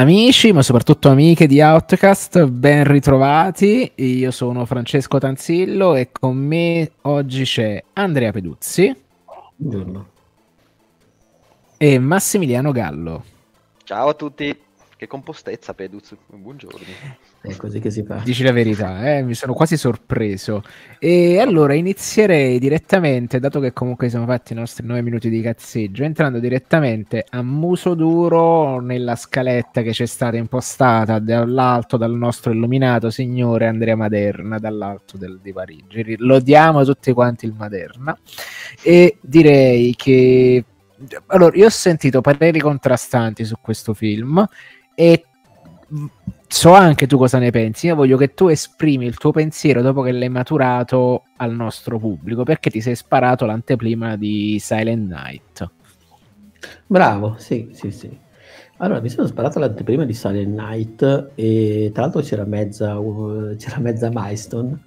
Amici, ma soprattutto amiche di Outcast, ben ritrovati. Io sono Francesco Tanzillo e con me oggi c'è Andrea Peduzzi. Buongiorno. E Massimiliano Gallo. Ciao a tutti. Che compostezza, Peduzzi. Buongiorno. È così che si fa. Dici la verità, eh? mi sono quasi sorpreso. E allora inizierei direttamente, dato che comunque siamo fatti i nostri 9 minuti di cazzeggio, entrando direttamente a muso duro nella scaletta che ci è stata impostata dall'alto dal nostro illuminato signore Andrea Maderna, dall'alto del, di Parigi. Lodiamo tutti quanti il Maderna e direi che... Allora, io ho sentito pareri contrastanti su questo film e so anche tu cosa ne pensi. Io voglio che tu esprimi il tuo pensiero dopo che l'hai maturato al nostro pubblico, perché ti sei sparato l'anteprima di Silent Night. Bravo, sì, sì, sì. Allora, mi sono sparato l'anteprima di Silent Night e tra l'altro c'era mezza, uh, c'era mezza milestone,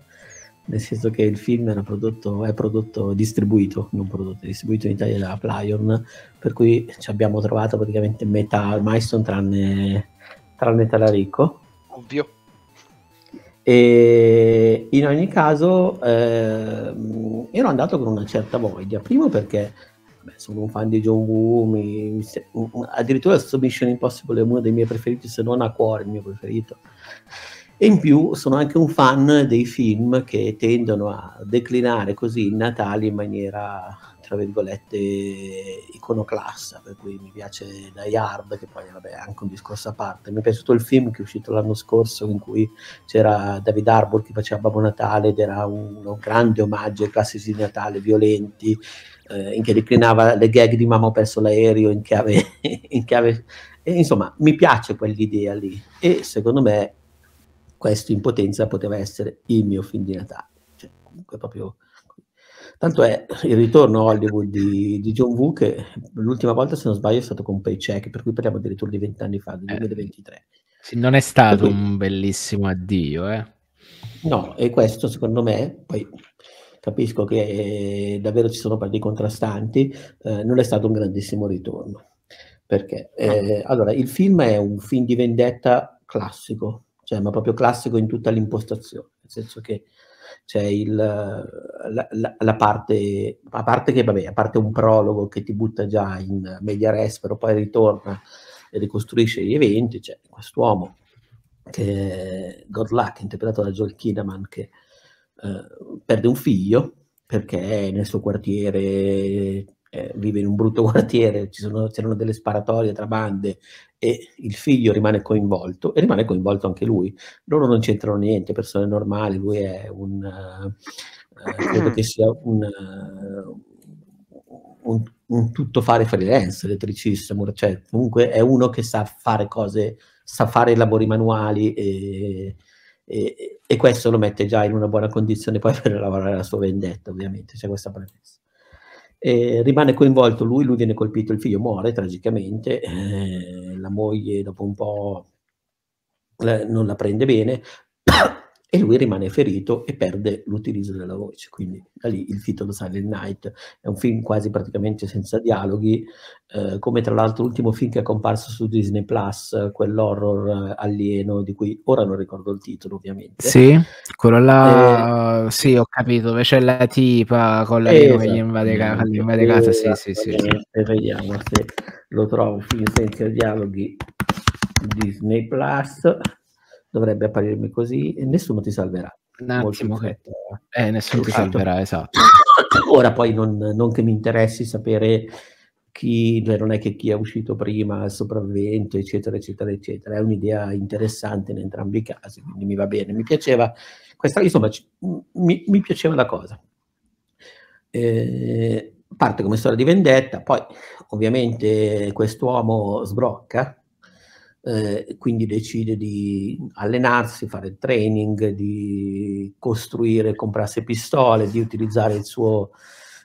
nel senso che il film prodotto, è prodotto, distribuito, non prodotto, distribuito in Italia da Plion, per cui ci abbiamo trovato praticamente metà milestone tranne tranne ricco. Ovvio. E in ogni caso ehm, ero andato con una certa voglia, primo perché beh, sono un fan di John Woo, mi, mi, addirittura Submission Impossible è uno dei miei preferiti, se non a cuore il mio preferito e in più sono anche un fan dei film che tendono a declinare così il Natale in maniera tra virgolette iconoclassa per cui mi piace Die Hard che poi vabbè è anche un discorso a parte mi è piaciuto il film che è uscito l'anno scorso in cui c'era David Harbour che faceva Babbo Natale ed era un, un grande omaggio ai classici di Natale violenti eh, in che declinava le gag di Mamma ho perso l'aereo in chiave, in chiave e, insomma mi piace quell'idea lì e secondo me questo in potenza poteva essere il mio film di Natale. Cioè, comunque proprio... Tanto è il ritorno a Hollywood di, di, John Woo che l'ultima volta, se non sbaglio, è stato con Paycheck, per cui parliamo addirittura di vent'anni fa, del 2023. Eh. Sì, non è stato quindi, un bellissimo addio, eh? No, e questo secondo me, poi capisco che eh, davvero ci sono parti contrastanti, eh, non è stato un grandissimo ritorno. Perché? Eh, no. Allora, il film è un film di vendetta classico, cioè, ma proprio classico in tutta l'impostazione, nel senso che c'è il, la, la, la, parte, a parte che vabbè, a parte un prologo che ti butta già in media res, però poi ritorna e ricostruisce gli eventi, c'è cioè, quest'uomo che God Luck, interpretato da Joel Kinnaman, che eh, perde un figlio perché nel suo quartiere eh, vive in un brutto quartiere, ci sono, c'erano delle sparatorie tra bande e il figlio rimane coinvolto e rimane coinvolto anche lui. Loro non c'entrano niente, persone normali, lui è un... Uh, credo che sia un, uh, un, un tutto fare freelance, elettricista, cioè comunque è uno che sa fare cose, sa fare lavori manuali e, e, e, questo lo mette già in una buona condizione poi per lavorare la sua vendetta, ovviamente, c'è questa premessa. E rimane coinvolto lui, lui viene colpito, il figlio muore tragicamente. Eh, la moglie dopo un po' non la prende bene e lui rimane ferito e perde l'utilizzo della voce. Quindi da lì il titolo Silent Night è un film quasi praticamente senza dialoghi, eh, come tra l'altro l'ultimo film che è comparso su Disney Plus, eh, quell'horror eh, alieno di cui ora non ricordo il titolo ovviamente. Sì, quello là, eh, sì ho capito, dove c'è la tipa con l'alieno esatto, che gli invade, ca- gli invade casa, esatto, sì, sì, sì. Vediamo se lo trovo, un film senza dialoghi Disney Plus dovrebbe apparirmi così, e nessuno ti salverà. Un attimo, che... eh, nessuno ti esatto. salverà, esatto. Ora poi non, non, che mi interessi sapere chi, cioè, non è che chi è uscito prima, il sopravvento, eccetera, eccetera, eccetera. È un'idea interessante in entrambi i casi, quindi mi va bene. Mi piaceva, questa, insomma, ci, mi, mi, piaceva la cosa. Eh, parte come storia di vendetta, poi ovviamente quest'uomo sbrocca, eh, quindi decide di allenarsi, fare il training, di costruire, comprarsi pistole, di utilizzare suo,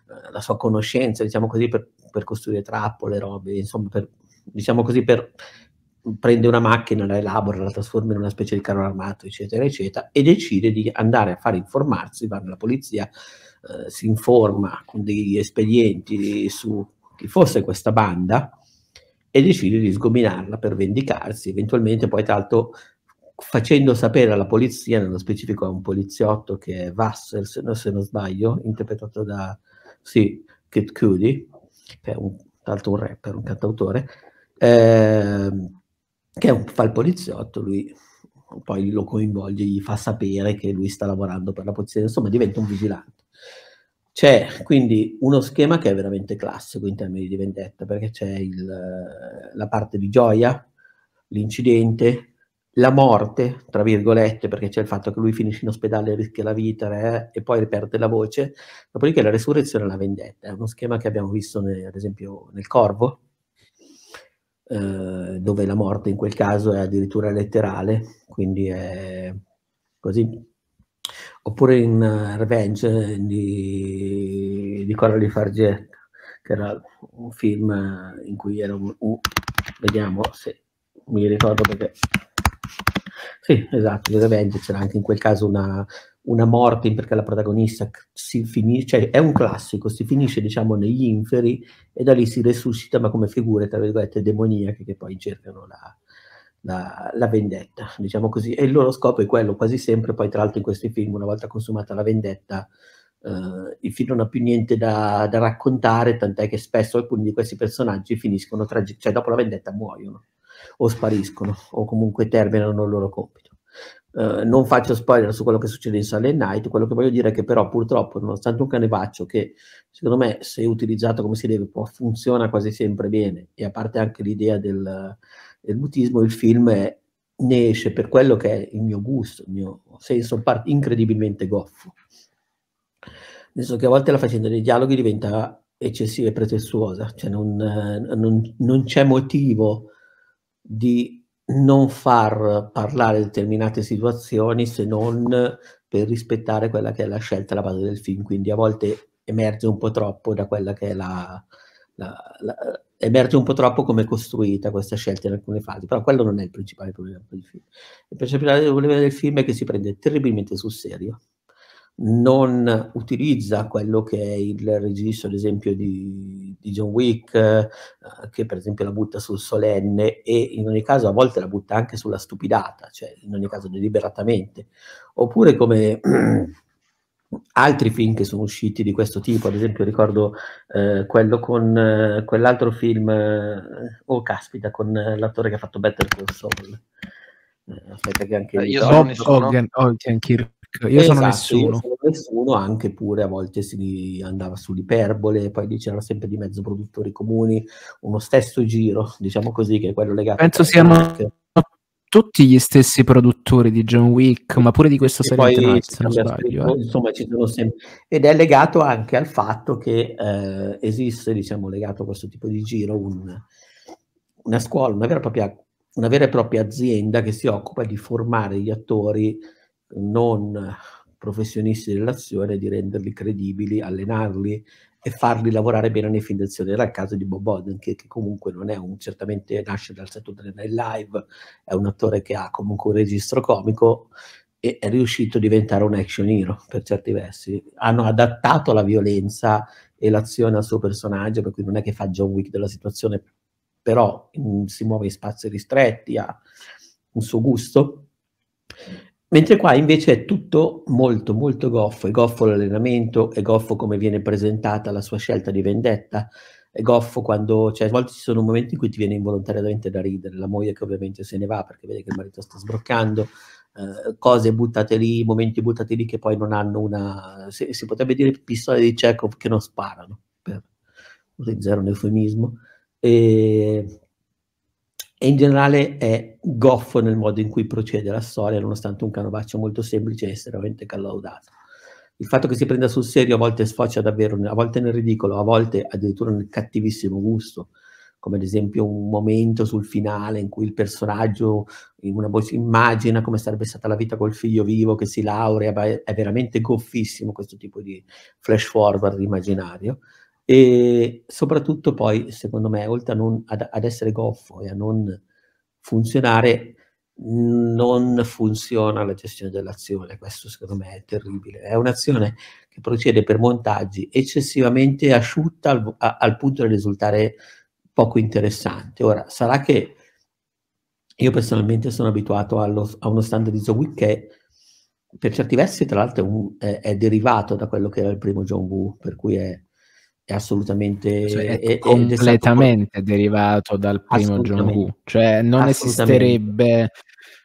eh, la sua conoscenza, diciamo così, per, per, costruire trappole, robe, insomma, per, diciamo così, per prende una macchina, la elabora, la trasforma in una specie di carro armato, eccetera, eccetera, e decide di andare a fare informarsi, va nella polizia, eh, si informa con degli espedienti su chi fosse questa banda, e decide di sgominarla per vendicarsi, eventualmente poi tra l'altro facendo sapere alla polizia, nello specifico a un poliziotto che è Vassel, se, no, se non sbaglio, interpretato da sì, Kid Cudi, che è un, tra l'altro un rapper, un cantautore, eh, che un, fa il poliziotto, lui poi lo coinvolge, gli fa sapere che lui sta lavorando per la polizia, insomma diventa un vigilante. C'è quindi uno schema che è veramente classico in termini di vendetta, perché c'è il, la parte di gioia, l'incidente, la morte, tra virgolette, perché c'è il fatto che lui finisce in ospedale, e rischia la vita eh, e poi perde la voce, dopodiché la resurrezione e la vendetta. È uno schema che abbiamo visto nel, ad esempio nel Corvo, eh, dove la morte in quel caso è addirittura letterale, quindi è così oppure in eh, Revenge eh, di, di Coralie Fargetta, che era un film eh, in cui era un... Uh, vediamo se mi ricordo perché... Sì, esatto, in Revenge c'era anche in quel caso una, una morte perché la protagonista si finisce, cioè è un classico, si finisce diciamo negli inferi e da lì si resuscita ma come figure tra virgolette demoniache che poi cercano la, la, la, vendetta, diciamo così, e il loro scopo è quello quasi sempre, poi tra l'altro in questi film, una volta consumata la vendetta, eh, il film non ha più niente da, da, raccontare, tant'è che spesso alcuni di questi personaggi finiscono, tragi- cioè dopo la vendetta muoiono o spariscono o comunque terminano il loro compito. Eh, non faccio spoiler su quello che succede in Silent Night, quello che voglio dire è che però purtroppo, nonostante un canevaccio che secondo me se utilizzato come si deve può, funziona quasi sempre bene, e a parte anche l'idea del, del mutismo, il film è, ne esce per quello che è il mio gusto, il mio senso incredibilmente goffo. Nel senso che a volte la faccenda dei dialoghi diventa eccessiva e pretestuosa, cioè non, non, non c'è motivo di non far parlare determinate situazioni se non per rispettare quella che è la scelta alla base del film, quindi a volte emerge un po' troppo da quella che è la, la, la, emerge un po' troppo come è costruita questa scelta in alcune fasi, però quello non è il principale problema del film. Il principale problema del film è che si prende terribilmente sul serio, non utilizza quello che è il registro, ad esempio, di, di John Wick, eh, che per esempio la butta sul solenne e in ogni caso a volte la butta anche sulla stupidata, cioè in ogni caso deliberatamente, oppure come... altri film che sono usciti di questo tipo, ad esempio ricordo eh, quello con eh, quell'altro film, eh, oh caspita, con eh, l'attore che ha fatto Better Call Saul. Eh, aspetta che anche... Eh, io sono, nessuno. Hogan, Hogan, Kirk. Io esatto, sono nessuno. Io sono nessuno, anche pure a volte si andava sull'iperbole, poi lì c'erano sempre di mezzo produttori comuni, uno stesso giro, diciamo così, che è quello legato... Penso siano... Anche tutti gli stessi produttori di John Wick, ma pure di questa serie poi, Nights, non sbaglio, eh. insomma, ci sono sempre. Ed è legato anche al fatto che eh, esiste, diciamo, legato a questo tipo di giro, un, una scuola, una vera, propria, una vera e propria azienda che si occupa di formare gli attori non professionisti dell'azione, di renderli credibili, allenarli e farli lavorare bene nei film d'azione. Era il caso di Bob Odenkirk, che, che comunque non è un, certamente nasce dal Saturday Night Live, è un attore che ha comunque un registro comico e è riuscito a diventare un action hero per certi versi. Hanno adattato la violenza e l'azione al suo personaggio, per cui non è che fa John Wick della situazione, però in, si muove in spazi ristretti, ha un suo gusto Mentre qua invece è tutto molto molto goffo, è goffo l'allenamento, è goffo come viene presentata la sua scelta di vendetta, è goffo quando, cioè a volte ci sono momenti in cui ti viene involontariamente da ridere, la moglie che ovviamente se ne va perché vede che il marito sta sbroccando, eh, cose buttate lì, momenti buttati lì che poi non hanno una, si, si potrebbe dire pistole di Chekhov che non sparano, per utilizzare un eufemismo, e e in generale è goffo nel modo in cui procede la storia, nonostante un canovaccio molto semplice e estremamente collaudato. Il fatto che si prenda sul serio a volte sfocia davvero, a volte nel ridicolo, a volte addirittura nel cattivissimo gusto, come ad esempio un momento sul finale in cui il personaggio in una voce immagina come sarebbe stata la vita col figlio vivo che si laurea, è veramente goffissimo questo tipo di flash forward immaginario e soprattutto poi, secondo me, oltre a non, ad, ad essere goffo e a non funzionare, non funziona la gestione dell'azione, questo secondo me è terribile. È un'azione che procede per montaggi eccessivamente asciutta al, a, al, punto di risultare poco interessante. Ora, sarà che io personalmente sono abituato allo, a uno standard di WIC che per certi versi, tra l'altro, è, è, derivato da quello che era il primo John Woo, per cui è è assolutamente cioè, è, completamente è derivato dal primo John Who, cioè non esisterebbe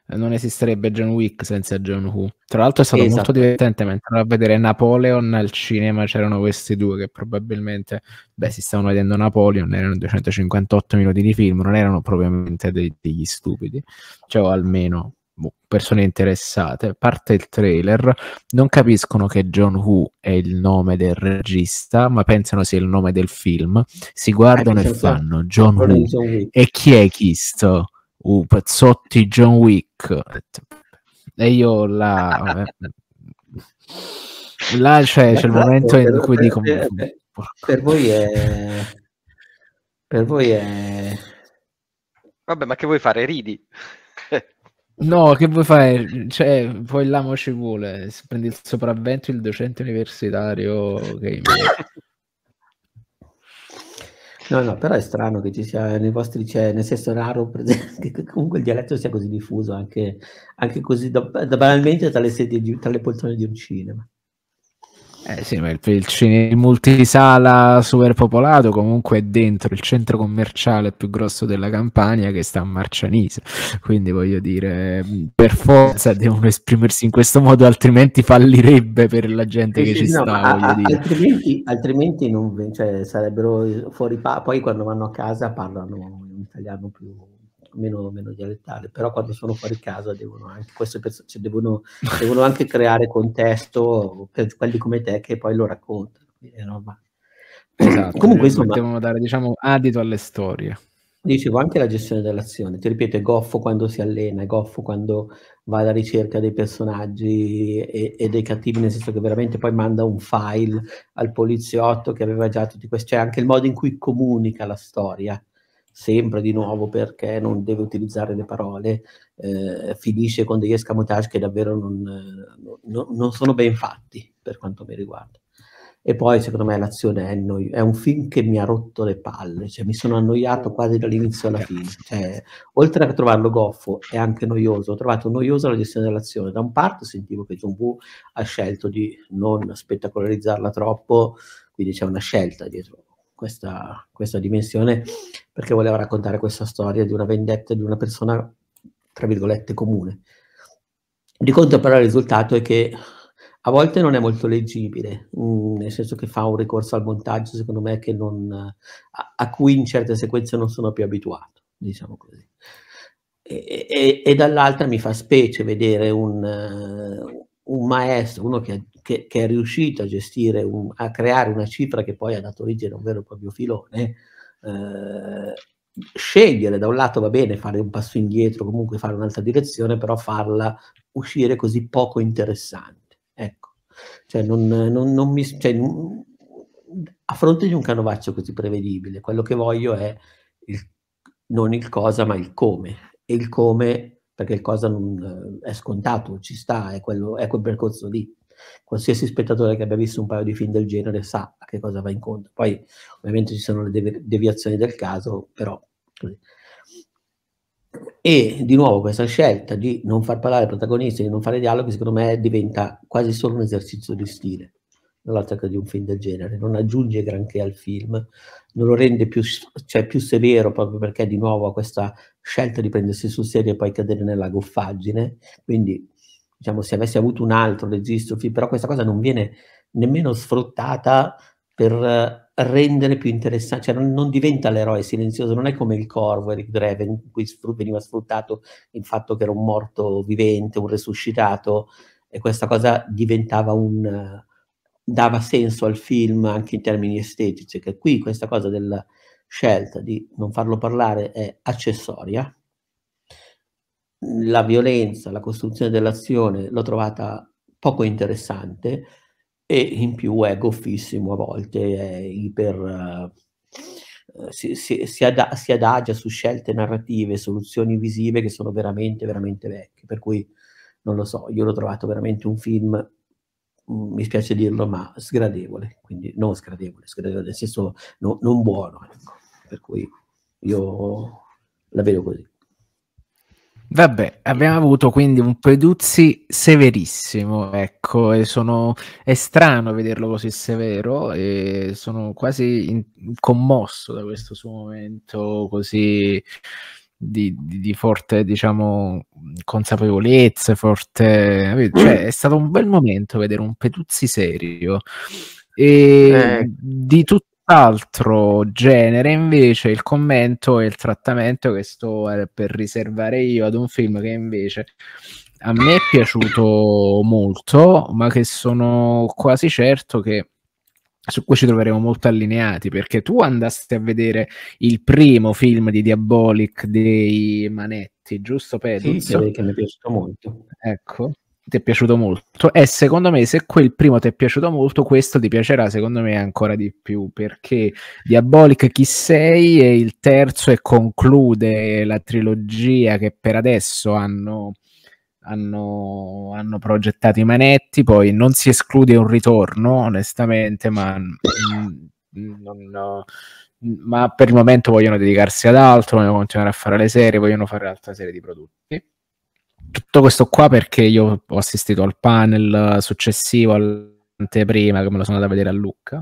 non esisterebbe John Wick senza John Who. Tra l'altro è stato esatto. molto divertente mentre andavo a vedere Napoleon al cinema c'erano questi due che probabilmente beh, si stavano vedendo Napoleon, erano 258 minuti di film, non erano propriamente dei, degli stupidi, cioè o almeno Boh, persone interessate, parte il trailer, non capiscono che John Woo è il nome del regista, ma pensano sia il nome del film, si guardano e fanno John Woo. e chi è Chisto? Uh, pazzotti John Wick. E io la... là cioè, c'è il esatto, momento in cui dico... per voi è... Per voi è... Vabbè, ma che vuoi fare? Ridi. No, che vuoi fare? Cioè, poi l'amo ci vuole, si prende il sopravvento il docente universitario okay. No, no, però è strano che ci sia nei vostri, cioè, nel senso raro, che comunque il dialetto sia così diffuso anche, anche così da, da banalmente tra le, sedie, tra le poltrone di un cinema. Eh sì, ma il, il, il multisala super popolato comunque è dentro il centro commerciale più grosso della Campania che sta a Marcianise, quindi voglio dire, per forza devono esprimersi in questo modo, altrimenti fallirebbe per la gente sì, che sì, ci no, sta. A, altrimenti, altrimenti non, cioè, sarebbero fuori, pa- poi quando vanno a casa parlano in italiano più meno, meno dialettale, però quando sono fuori casa devono anche, perso- cioè devono, devono anche creare contesto per quelli come te che poi lo raccontano, è normale. Esatto, Comunque, eh, insomma, devono dare diciamo, adito alle storie. Dicevo anche la gestione dell'azione, ti ripeto, è goffo quando si allena, è goffo quando va alla ricerca dei personaggi e, e dei cattivi, nel senso che veramente poi manda un file al poliziotto che aveva già tutti questi, c'è cioè anche il modo in cui comunica la storia sempre di nuovo perché non deve utilizzare le parole, eh, finisce con degli escamotage che davvero non, eh, no, non, sono ben fatti per quanto mi riguarda. E poi secondo me l'azione è, noi- è, un film che mi ha rotto le palle, cioè mi sono annoiato quasi dall'inizio alla fine. Cioè, oltre a trovarlo goffo è anche noioso, ho trovato noiosa la gestione dell'azione. Da un parte sentivo che John Woo ha scelto di non spettacolarizzarla troppo, quindi c'è una scelta dietro questa, questa dimensione perché voleva raccontare questa storia di una vendetta di una persona, tra virgolette, comune. Di contro però il risultato è che a volte non è molto leggibile, mh, mm, nel senso che fa un ricorso al montaggio, secondo me, non, a, a, cui in certe sequenze non sono più abituato, diciamo così. E, e, e dall'altra mi fa specie vedere un, un maestro, uno che, che, che è riuscito a gestire, un, a creare una cifra che poi ha dato origine a un vero e proprio filone, eh, scegliere da un lato va bene fare un passo indietro, comunque fare un'altra direzione, però farla uscire così poco interessante. Ecco, cioè non, non, non mi, cioè, a fronte di un canovaccio così prevedibile, quello che voglio è il, non il cosa ma il come. E il come perché il cosa non, eh, è scontato, ci sta, è, quello, è quel percorso lì. Qualsiasi spettatore che abbia visto un paio di film del genere sa a che cosa va incontro. Poi ovviamente ci sono le devi- deviazioni del caso, però così. E di nuovo questa scelta di non far parlare i protagonisti, di non fare dialoghi, secondo me diventa quasi solo un esercizio di stile l'attacco di un film del genere, non aggiunge granché al film, non lo rende più, cioè, più severo proprio perché di nuovo ha questa scelta di prendersi sul serio e poi cadere nella goffaggine, quindi diciamo se avessi avuto un altro registro, però questa cosa non viene nemmeno sfruttata per eh, rendere più interessante, cioè non, non diventa l'eroe silenzioso, non è come il corvo Eric Dreven, in cui veniva sfruttato il fatto che era un morto vivente, un resuscitato, e questa cosa diventava un dava senso al film anche in termini estetici, che qui questa cosa della scelta di non farlo parlare è accessoria. La violenza, la costruzione dell'azione l'ho trovata poco interessante e in più è goffissimo a volte, è iper... Eh, si, si, si, ad, si, adagia su scelte narrative, soluzioni visive che sono veramente, veramente vecchie, per cui non lo so, io l'ho trovato veramente un film Mm, mi spiace dirlo, ma sgradevole, quindi non sgradevole, sgradevole nel senso no, non buono, ecco. per cui io la vedo così. Vabbè, abbiamo avuto quindi un Peduzzi severissimo, ecco, e sono, è strano vederlo così severo e sono quasi in, commosso da questo suo momento così di, di, di forte diciamo, consapevolezza, forte... Cioè, è stato un bel momento vedere un Petuzzi serio. E eh. di tutt'altro genere invece il commento e il trattamento che sto eh, per riservare io ad un film che invece a me è piaciuto molto, ma che sono quasi certo che su cui ci troveremo molto allineati perché tu andasti a vedere il primo film di Diabolic dei Manetti, giusto Pedro? Sì, che mi è piaciuto molto. Ecco, ti è piaciuto molto e secondo me se quel primo ti è piaciuto molto questo ti piacerà secondo me ancora di più perché Diabolic chi sei è il terzo e conclude la trilogia che per adesso hanno hanno, hanno, progettato i manetti, poi non si esclude un ritorno, onestamente, ma, non, ma per il momento vogliono dedicarsi ad altro, vogliono continuare a fare le serie, vogliono fare altre serie di prodotti. Tutto questo qua perché io ho assistito al panel successivo, all'anteprima, che me lo sono andato a vedere a Lucca,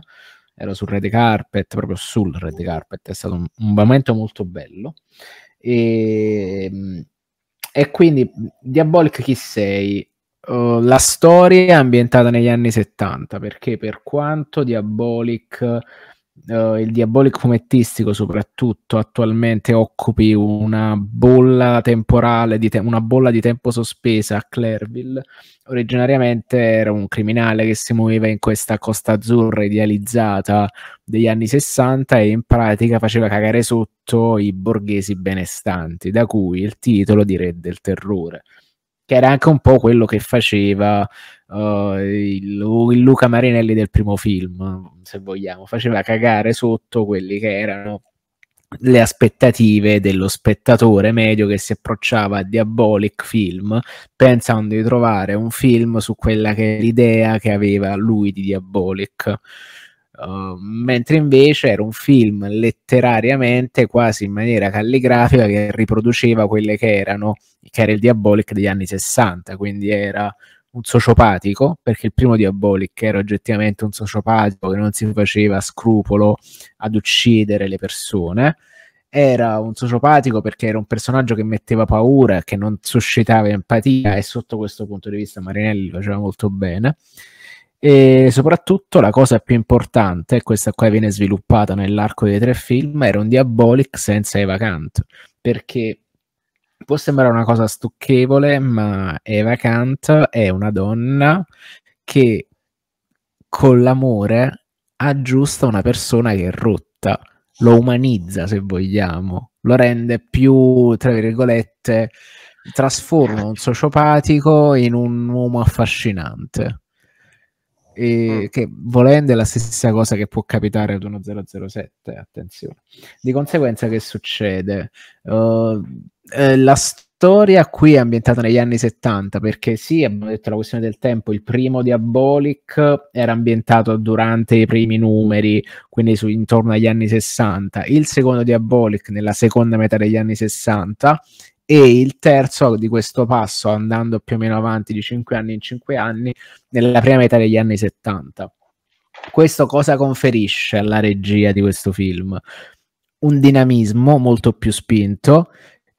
ero sul red carpet, proprio sul red carpet, è stato un, un momento molto bello. E, e quindi Diabolic chi sei? Uh, la storia è ambientata negli anni 70 perché per quanto Diabolic uh, il diabolico fumettistico soprattutto attualmente occupi una bolla temporale, te- una bolla di tempo sospesa a Clerville originariamente era un criminale che si muoveva in questa costa azzurra idealizzata degli anni 60 e in pratica faceva cagare sotto i borghesi benestanti, da cui il titolo di Re del Terrore che era anche un po' quello che faceva uh, il, Luca Marinelli del primo film, se vogliamo, faceva cagare sotto quelli che erano le aspettative dello spettatore medio che si approcciava a Diabolic Film pensando di trovare un film su quella che è l'idea che aveva lui di Diabolic. Uh, mentre invece era un film letterariamente quasi in maniera calligrafica che riproduceva quelle che erano che era il Diabolic degli anni 60 quindi era un sociopatico, perché il primo Diabolic era oggettivamente un sociopatico che non si faceva scrupolo ad uccidere le persone, era un sociopatico perché era un personaggio che metteva paura, che non suscitava empatia e sotto questo punto di vista Marinelli faceva molto bene. E soprattutto la cosa più importante, questa qua viene sviluppata nell'arco dei tre film, era un Diabolic senza Eva Kant, perché può sembrare una cosa stucchevole, ma Eva Kant è una donna che con l'amore aggiusta una persona che è rotta, lo umanizza se vogliamo, lo rende più, tra virgolette, trasforma un sociopatico in un uomo affascinante. E mm. che volendo è la stessa cosa che può capitare ad uno 007, attenzione. Di conseguenza che succede? Uh, eh, la storia qui è ambientata negli anni 70 perché sì, abbiamo detto la questione del tempo, il primo Diabolic era ambientato durante i primi numeri, quindi su, intorno agli anni 60, il secondo Diabolic nella seconda metà degli anni 60 e il terzo di questo passo andando più o meno avanti di 5 anni in 5 anni nella prima metà degli anni 70. Questo cosa conferisce alla regia di questo film? Un dinamismo molto più spinto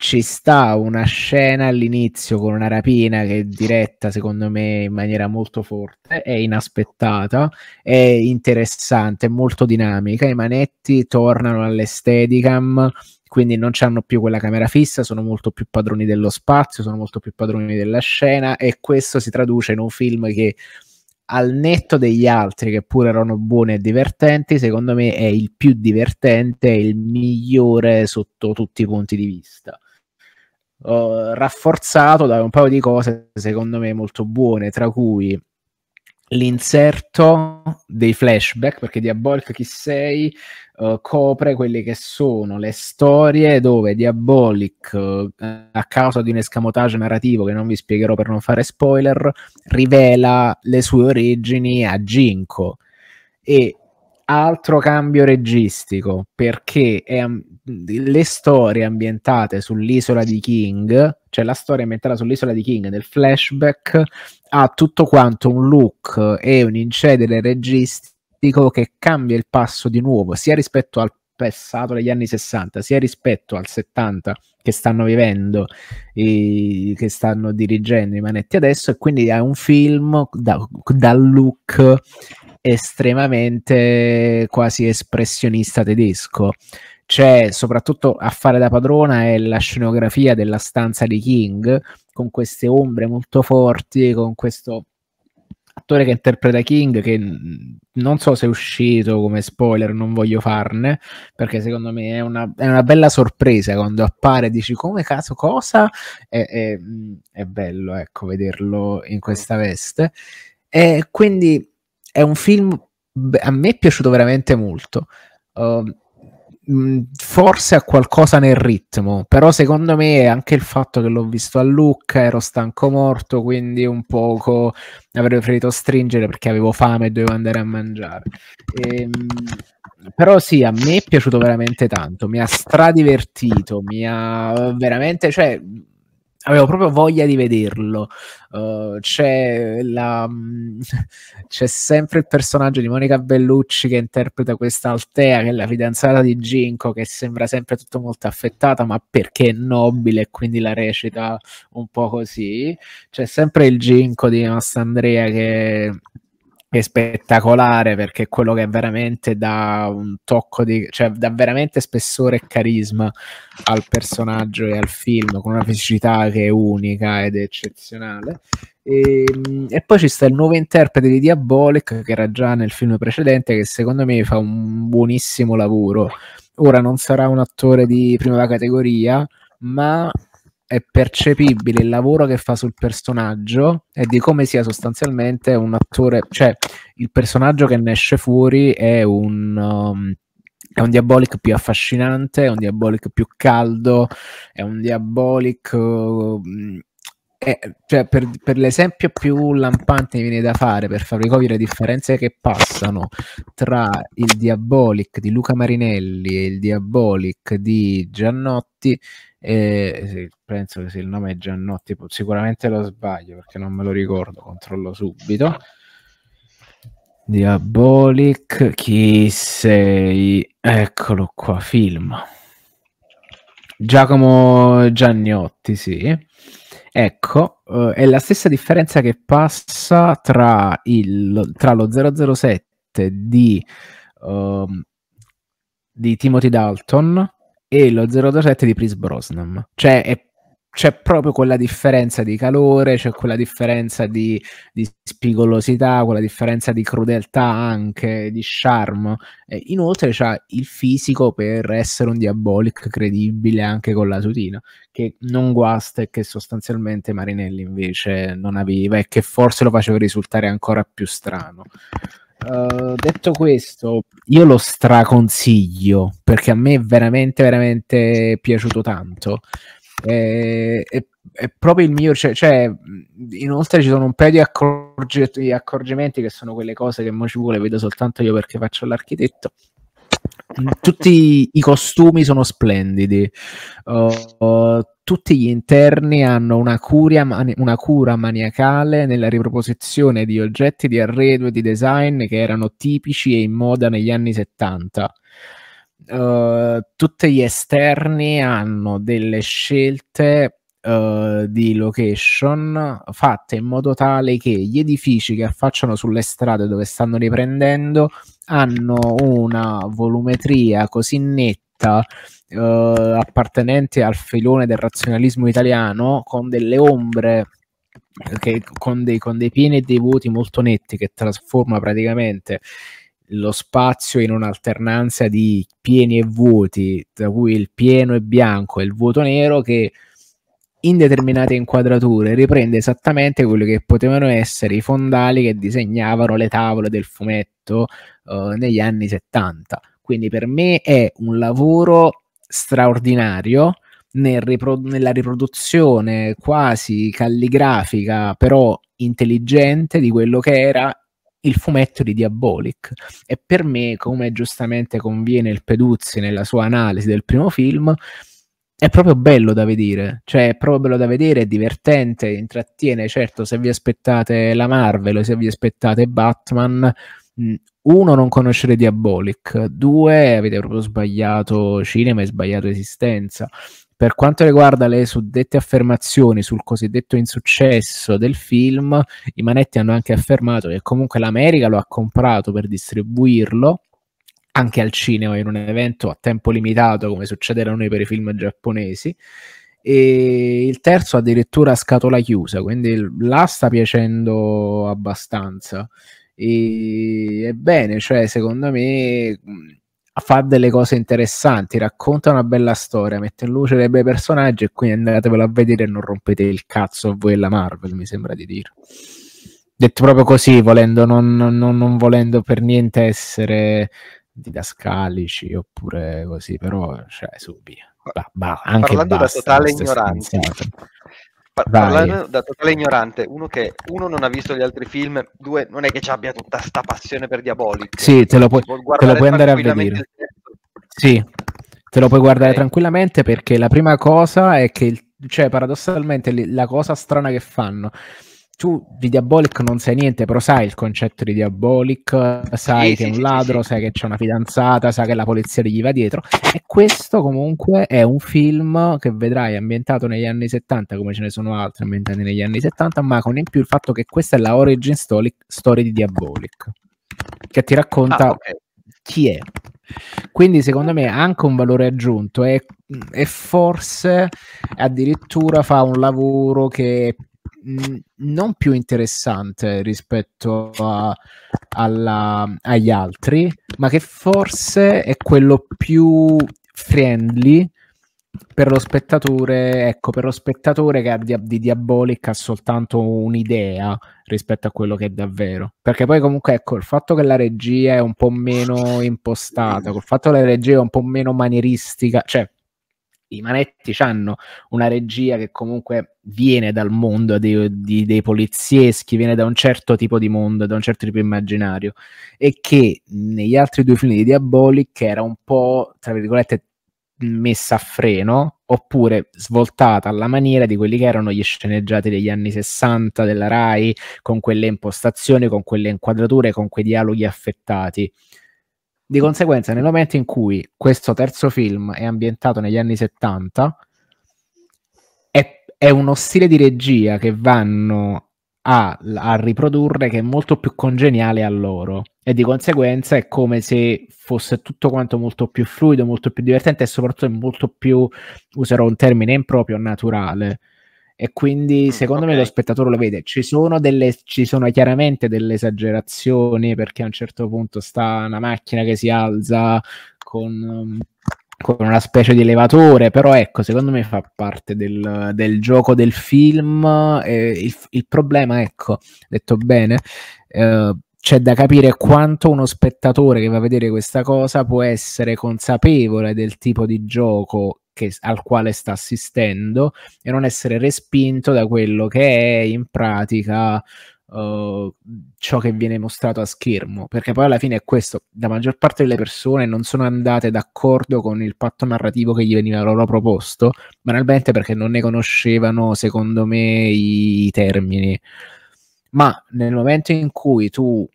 ci sta una scena all'inizio con una rapina che è diretta secondo me in maniera molto forte, è inaspettata, è interessante, è molto dinamica, i manetti tornano all'esteticam, quindi non hanno più quella camera fissa, sono molto più padroni dello spazio, sono molto più padroni della scena e questo si traduce in un film che al netto degli altri che pure erano buoni e divertenti, secondo me è il più divertente e il migliore sotto tutti i punti di vista rafforzato da un paio di cose secondo me molto buone, tra cui l'inserto dei flashback, perché Diabolic Chi Sei uh, copre quelle che sono le storie dove Diabolic, uh, a causa di un escamotage narrativo che non vi spiegherò per non fare spoiler, rivela le sue origini a Ginko. E altro cambio registico perché è, le storie ambientate sull'isola di King, cioè la storia ambientata sull'isola di King nel flashback, ha tutto quanto un look e un incedere registico che cambia il passo di nuovo sia rispetto al passato degli anni 60 sia rispetto al 70 che stanno vivendo e che stanno dirigendo i manetti adesso e quindi è un film da, da look estremamente quasi espressionista tedesco. C'è soprattutto a fare da padrona è la scenografia della stanza di King, con queste ombre molto forti, con questo attore che interpreta King, che non so se è uscito come spoiler, non voglio farne, perché secondo me è una, è una bella sorpresa quando appare, dici come caso, cosa? È, è, mm, è bello, ecco, vederlo in questa veste. E quindi è un film a me è piaciuto veramente molto. Uh, forse ha qualcosa nel ritmo, però secondo me è anche il fatto che l'ho visto a Lucca, ero stanco morto, quindi un poco avrei preferito stringere perché avevo fame e dovevo andare a mangiare. E, ehm, però sì, a me è piaciuto veramente tanto, mi ha stradivertito, mi ha veramente, cioè, avevo proprio voglia di vederlo. Uh, c'è, la, mm, c'è, sempre il personaggio di Monica Bellucci che interpreta questa Altea, che è la fidanzata di Ginko, che sembra sempre tutto molto affettata, ma perché è nobile e quindi la recita un po' così. C'è sempre il Ginko di Massandrea che è spettacolare perché è quello che è veramente dà un tocco di cioè dà veramente spessore e carisma al personaggio e al film con una fisicità che è unica ed eccezionale e, ehm, e, poi ci sta il nuovo interprete di Diabolic che era già nel film precedente che secondo me fa un buonissimo lavoro ora non sarà un attore di prima categoria ma è percepibile il lavoro che fa sul personaggio e di come sia sostanzialmente un attore, cioè il personaggio che ne esce fuori è un... Um, è un diabolic più affascinante, è un diabolic più caldo, è un diabolic... Uh, è, cioè, per, per, l'esempio più lampante mi viene da fare per farvi capire le differenze che passano tra il diabolic di Luca Marinelli e il diabolic di Giannotti e sì, penso che sì, il nome è Giannotti, sicuramente lo sbaglio perché non me lo ricordo, controllo subito. Diabolic, chi sei? Eccolo qua, film. Giacomo Giannotti sì. Ecco, eh, è la stessa differenza che passa tra, il, tra lo 007 di, um, di Timothy Dalton e lo 027 di Chris Brosnan. Cioè, è c'è proprio quella differenza di calore, c'è quella differenza di, di, spigolosità, quella differenza di crudeltà anche, di charme. E inoltre c'ha il fisico per essere un diabolic credibile anche con la tutina, che non guasta e che sostanzialmente Marinelli invece non aveva e che forse lo faceva risultare ancora più strano. Eh, detto questo, io lo straconsiglio perché a me è veramente, veramente piaciuto tanto. È, è, è proprio il mio, cioè, cioè, inoltre ci sono un paio di, accorge, di accorgimenti che sono quelle cose che mo ci vuole, vedo soltanto io perché faccio l'architetto. Mm, tutti i costumi sono splendidi, uh, uh, tutti gli interni hanno una, curia, mani- una, cura maniacale nella riproposizione di oggetti di arredo e di design che erano tipici e in moda negli anni 70. Uh, tutti gli esterni hanno delle scelte eh, di location fatte in modo tale che gli edifici che affacciano sulle strade dove stanno riprendendo hanno una volumetria così netta uh, appartenente al filone del razionalismo italiano con delle ombre che, con, dei, con dei pieni e dei vuoti molto netti che trasforma praticamente lo spazio in un'alternanza di pieni e vuoti, tra cui il pieno e bianco e il vuoto nero, che in determinate inquadrature riprende esattamente quello che potevano essere i fondali che disegnavano le tavole del fumetto eh, negli anni 70. Quindi per me è un lavoro straordinario nel ripro- nella riproduzione quasi calligrafica, però intelligente di quello che era il fumetto di Diabolic e per me, come giustamente conviene il Peduzzi nella sua analisi del primo film, è proprio bello da vedere, cioè è proprio bello da vedere, è divertente, intrattiene, certo se vi aspettate la Marvel se vi aspettate Batman, uno non conoscere Diabolic, due avete proprio sbagliato cinema e sbagliato esistenza. Per quanto riguarda le suddette affermazioni sul cosiddetto insuccesso del film, i manetti hanno anche affermato che comunque l'America lo ha comprato per distribuirlo anche al cinema in un evento a tempo limitato come succede da noi per i film giapponesi e il terzo addirittura a scatola chiusa quindi là sta piacendo abbastanza e, ebbene cioè secondo me mm, fa delle cose interessanti racconta una bella storia mette in luce dei bei personaggi e quindi andatevelo a vedere e non rompete il cazzo a voi e la Marvel mi sembra di dire detto proprio così volendo non, non, non volendo per niente essere didascalici oppure così, però cioè, subito. Bah, bah, anche Parlando basta, da totale ignoranza. Par- parlando da totale ignorante, uno che uno non ha visto gli altri film, due non è che ci abbia tutta sta passione per Diabolic. Sì, te lo puoi, te lo puoi andare a vedere. Sì, te lo puoi guardare okay. tranquillamente perché la prima cosa è che, il, cioè paradossalmente la cosa strana che fanno tu di Diabolic non sai niente, però sai il concetto di Diabolic, sai sì, che è un ladro, sì, sai che c'è una fidanzata, sai che la polizia gli va dietro. E questo comunque è un film che vedrai ambientato negli anni 70, come ce ne sono altri ambientati negli anni 70, ma con in più il fatto che questa è la origin story, story di Diabolic, che ti racconta ah, okay. chi è. Quindi secondo me ha anche un valore aggiunto e, e forse addirittura fa un lavoro che non più interessante rispetto a, alla, agli altri, ma che forse è quello più friendly per lo spettatore, ecco, per lo spettatore che ha di, di Diabolic ha soltanto un'idea rispetto a quello che è davvero. Perché poi comunque ecco, il fatto che la regia è un po' meno impostata, col fatto che la regia è un po' meno manieristica, cioè i Manetti hanno una regia che comunque viene dal mondo dei, dei, dei, polizieschi, viene da un certo tipo di mondo, da un certo tipo immaginario, e che negli altri due film di Diabolic era un po', tra virgolette, messa a freno, oppure svoltata alla maniera di quelli che erano gli sceneggiati degli anni 60 della RAI, con quelle impostazioni, con quelle inquadrature, con quei dialoghi affettati di conseguenza, nel momento in cui questo terzo film è ambientato negli anni 70, è, è uno stile di regia che vanno a, a, riprodurre che è molto più congeniale a loro e di conseguenza è come se fosse tutto quanto molto più fluido, molto più divertente e soprattutto molto più, userò un termine improprio, naturale. E quindi mm, secondo okay. me lo spettatore lo vede. Ci sono, delle, ci sono chiaramente delle esagerazioni perché a un certo punto sta una macchina che si alza con um, con una specie di elevatore, però ecco, secondo me fa parte del, del gioco del film. Eh, il, il, problema, ecco, detto bene, eh, c'è da capire quanto uno spettatore che va a vedere questa cosa può essere consapevole del tipo di gioco che, al quale sta assistendo e non essere respinto da quello che è in pratica uh, ciò che viene mostrato a schermo, perché poi alla fine è questo, la maggior parte delle persone non sono andate d'accordo con il patto narrativo che gli veniva loro proposto, banalmente perché non ne conoscevano, secondo me, i termini. Ma nel momento in cui tu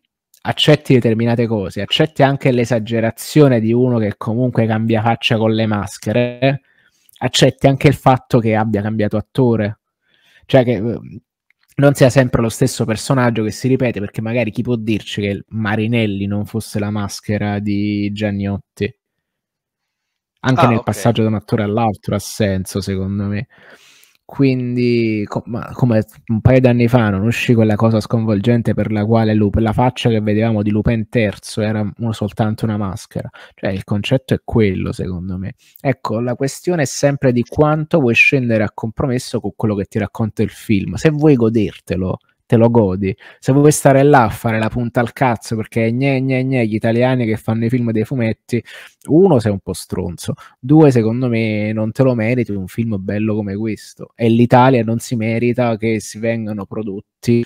accetti determinate cose, accetti anche l'esagerazione di uno che comunque cambia faccia con le maschere, accetti anche il fatto che abbia cambiato attore, cioè che ehm, non sia sempre lo stesso personaggio che si ripete, perché magari chi può dirci che Marinelli non fosse la maschera di Gianniotti? Anche ah, nel okay. passaggio da un attore all'altro ha senso, secondo me quindi com- come un paio di anni fa non uscì quella cosa sconvolgente per la quale Lupin, la faccia che vedevamo di Lupin terzo era uno, soltanto una maschera cioè il concetto è quello secondo me ecco la questione è sempre di quanto vuoi scendere a compromesso con quello che ti racconta il film se vuoi godertelo te lo godi. Se vuoi stare là a fare la punta al cazzo perché gne gne gne gli italiani che fanno i film dei fumetti, uno sei un po' stronzo, due secondo me non te lo meriti un film bello come questo e l'Italia non si merita che si vengano prodotti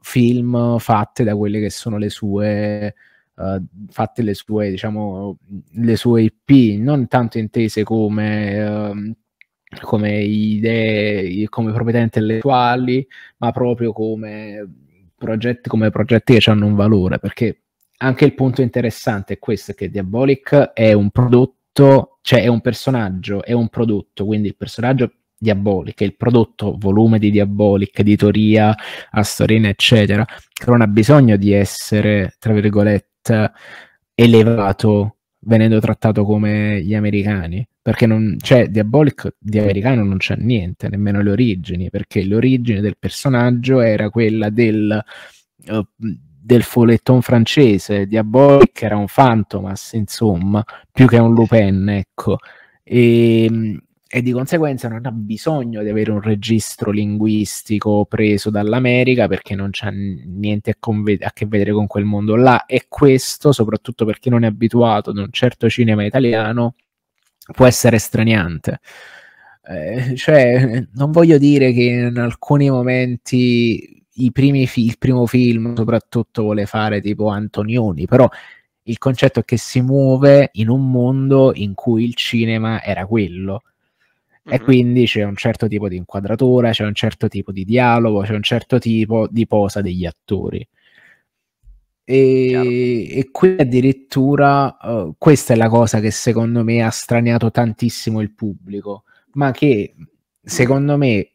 film fatti da quelle che sono le sue Uh, eh, fatte le sue, diciamo, le sue IP, non tanto intese come uh, come idee, come proprietà intellettuali, ma proprio come progetti, come progetti che hanno un valore, perché anche il punto interessante è questo, che Diabolic è un prodotto, cioè è un personaggio, è un prodotto, quindi il personaggio Diabolic, è il prodotto volume di Diabolic, editoria, Astorina, eccetera, che non ha bisogno di essere, tra virgolette, elevato venendo trattato come gli americani perché non, cioè, Diabolic di americano non c'è niente, nemmeno le origini, perché l'origine del personaggio era quella del, uh, del foletton francese, Diabolic era un Fantomas, insomma, più che un Lupin, ecco. E, ehm, e di conseguenza non ha bisogno di avere un registro linguistico preso dall'America perché non c'è niente a, conve- a che vedere con quel mondo là e questo soprattutto per chi non è abituato ad un certo cinema italiano può essere straniante. Eh, cioè, non voglio dire che in alcuni momenti fi- il primo film soprattutto vuole fare tipo Antonioni, però il concetto è che si muove in un mondo in cui il cinema era quello. E mhm. quindi c'è un certo tipo di inquadratura, c'è un certo tipo di dialogo, c'è un certo tipo di posa degli attori. E, e qui addirittura uh, questa è la cosa che secondo me ha straniato tantissimo il pubblico, ma che secondo me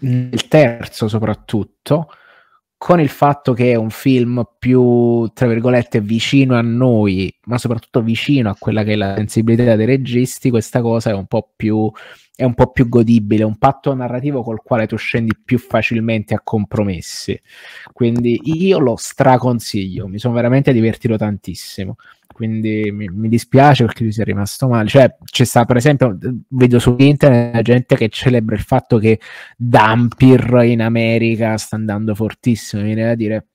nel terzo soprattutto con il fatto che è un film più, tra virgolette, vicino a noi, ma soprattutto vicino a quella che è la sensibilità dei registi, questa cosa è un po' più, un po più godibile, un patto narrativo col quale tu scendi più facilmente a compromessi. Quindi io lo straconsiglio, mi sono veramente divertito tantissimo quindi mi, mi, dispiace perché lui sia rimasto male. Cioè, c'è sta, per esempio, vedo su internet gente che celebra il fatto che Dampir in America sta andando fortissimo, mi viene da dire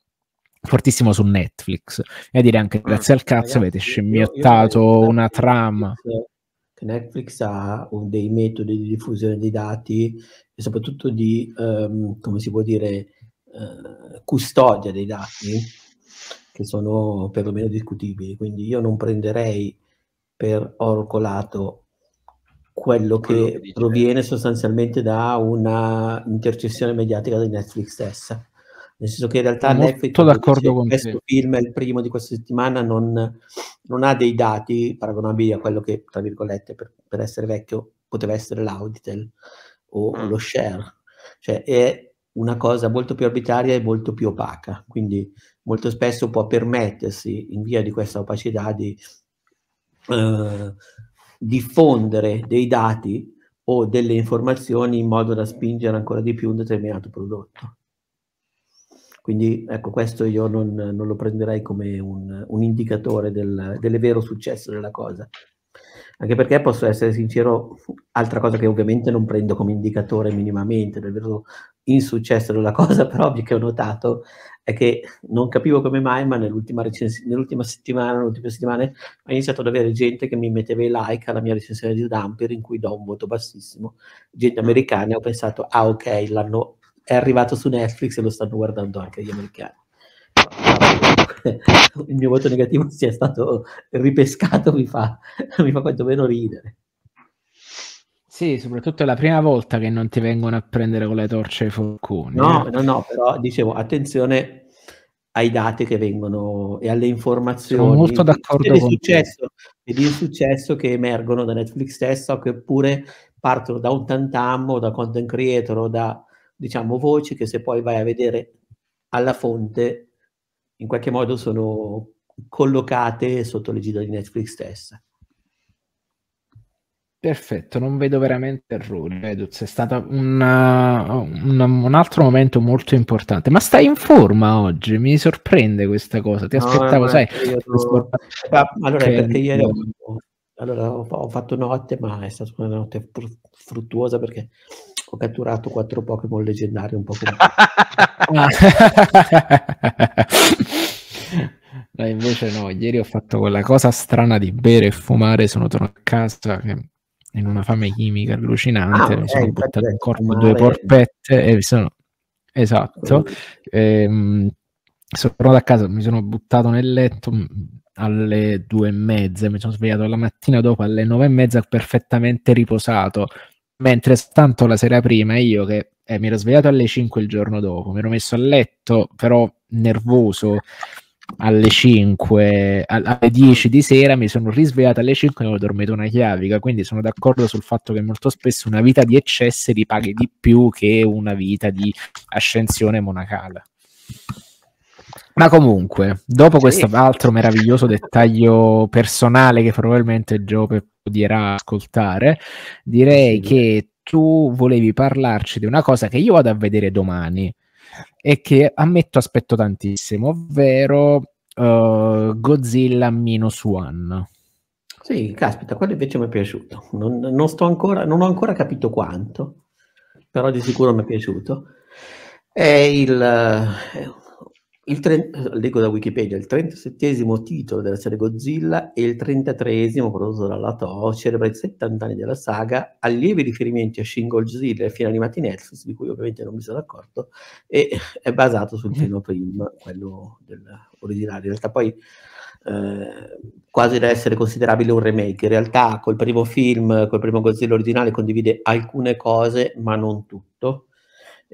fortissimo su Netflix e a dire anche ah, grazie al cazzo avete scimmiottato una trama che Netflix ha dei metodi di diffusione dei dati e soprattutto di um, come si può dire uh, custodia dei dati che sono perlomeno discutibili. Quindi io non prenderei per oro colato quello, quello che, che proviene sostanzialmente da una intercessione mediatica di Netflix stessa. Nel senso che in realtà Netflix, questo te. film, il primo di questa settimana, non, non, ha dei dati paragonabili a quello che, tra virgolette, per, per essere vecchio, poteva essere l'Auditel o mm. lo Share. Cioè, è, una cosa molto più arbitraria e molto più opaca, quindi molto spesso può permettersi, in via di questa opacità, di eh, diffondere dei dati o delle informazioni in modo da spingere ancora di più un determinato prodotto. Quindi ecco, questo io non, non lo prenderei come un, un indicatore del, del vero successo della cosa, anche perché posso essere sincero, altra cosa che ovviamente non prendo come indicatore minimamente del vero insuccesso della cosa, però ovvio che ho notato è che non capivo come mai, ma nell'ultima, recens- nell'ultima settimana, nell'ultima settimana ho iniziato ad avere gente che mi metteva i like alla mia recensione di Dumper in cui do un voto bassissimo, gente ah. americana, e ho pensato, ah ok, l'hanno, è arrivato su Netflix e lo stanno guardando anche gli americani. Il mio voto negativo sia stato ripescato mi fa, mi fa quantomeno ridere. Sì, soprattutto è la prima volta che non ti vengono a prendere con le torce i forconi. No, eh. no, no, però dicevo, attenzione ai dati che vengono e alle informazioni. Sono molto d'accordo con successo, te. Ed il successo che emergono da Netflix stessa, che pure partono da un tantam o da content creator o da, diciamo, voci che se poi vai a vedere alla fonte, in qualche modo sono collocate sotto l'egida di Netflix stessa. Perfetto, non vedo veramente errori. Veduz è stato un, uh, un, um, un, altro momento molto importante. Ma stai in forma oggi? Mi sorprende questa cosa. Ti no, aspettavo, sai? Ero... Ah, allora, perché ieri ho, allora, ho, fatto notte, ma è stata una notte fruttuosa perché ho catturato quattro Pokémon leggendari un po' come. No, invece no, ieri ho fatto quella cosa strana di bere e fumare, sono tornato a casa in una fame chimica allucinante, ah, mi eh, sono buttato in corpo due porpette e mi sono... Esatto. Mm. Ehm, sono tornato a casa, mi sono buttato nel letto mm, alle due e mezza, mi sono svegliato la mattina dopo alle nove e mezza perfettamente riposato, mentre tanto la sera prima io che eh, mi ero svegliato alle cinque il giorno dopo, mi ero messo a letto però nervoso alle 5, alle 10 di sera mi sono risvegliata alle 5 e ho dormito una chiavica, quindi sono d'accordo sul fatto che molto spesso una vita di eccessi ripaghi di più che una vita di ascensione monacale. Ma comunque, dopo sì. questo altro meraviglioso dettaglio personale che probabilmente Giope odierà ascoltare, direi sì. che tu volevi parlarci di una cosa che io vado a vedere domani e che ammetto aspetto tantissimo, ovvero uh, Godzilla Minus One. Sì, caspita, quello invece mi è piaciuto. Non, non, sto ancora, non ho ancora capito quanto, però di sicuro mi è piaciuto. È il, 30, eh, leggo da Wikipedia, il 37 titolo della serie Godzilla e il 33 prodotto dalla Toho celebra i 70 anni della saga, allievi riferimenti a Shin Godzilla e film animati Netflix, di cui ovviamente non mi sono accorto, e è basato sul film prima, quello originale. In realtà poi eh, quasi da essere considerabile un remake. In realtà col primo film, col primo Godzilla originale condivide alcune cose, ma non tutto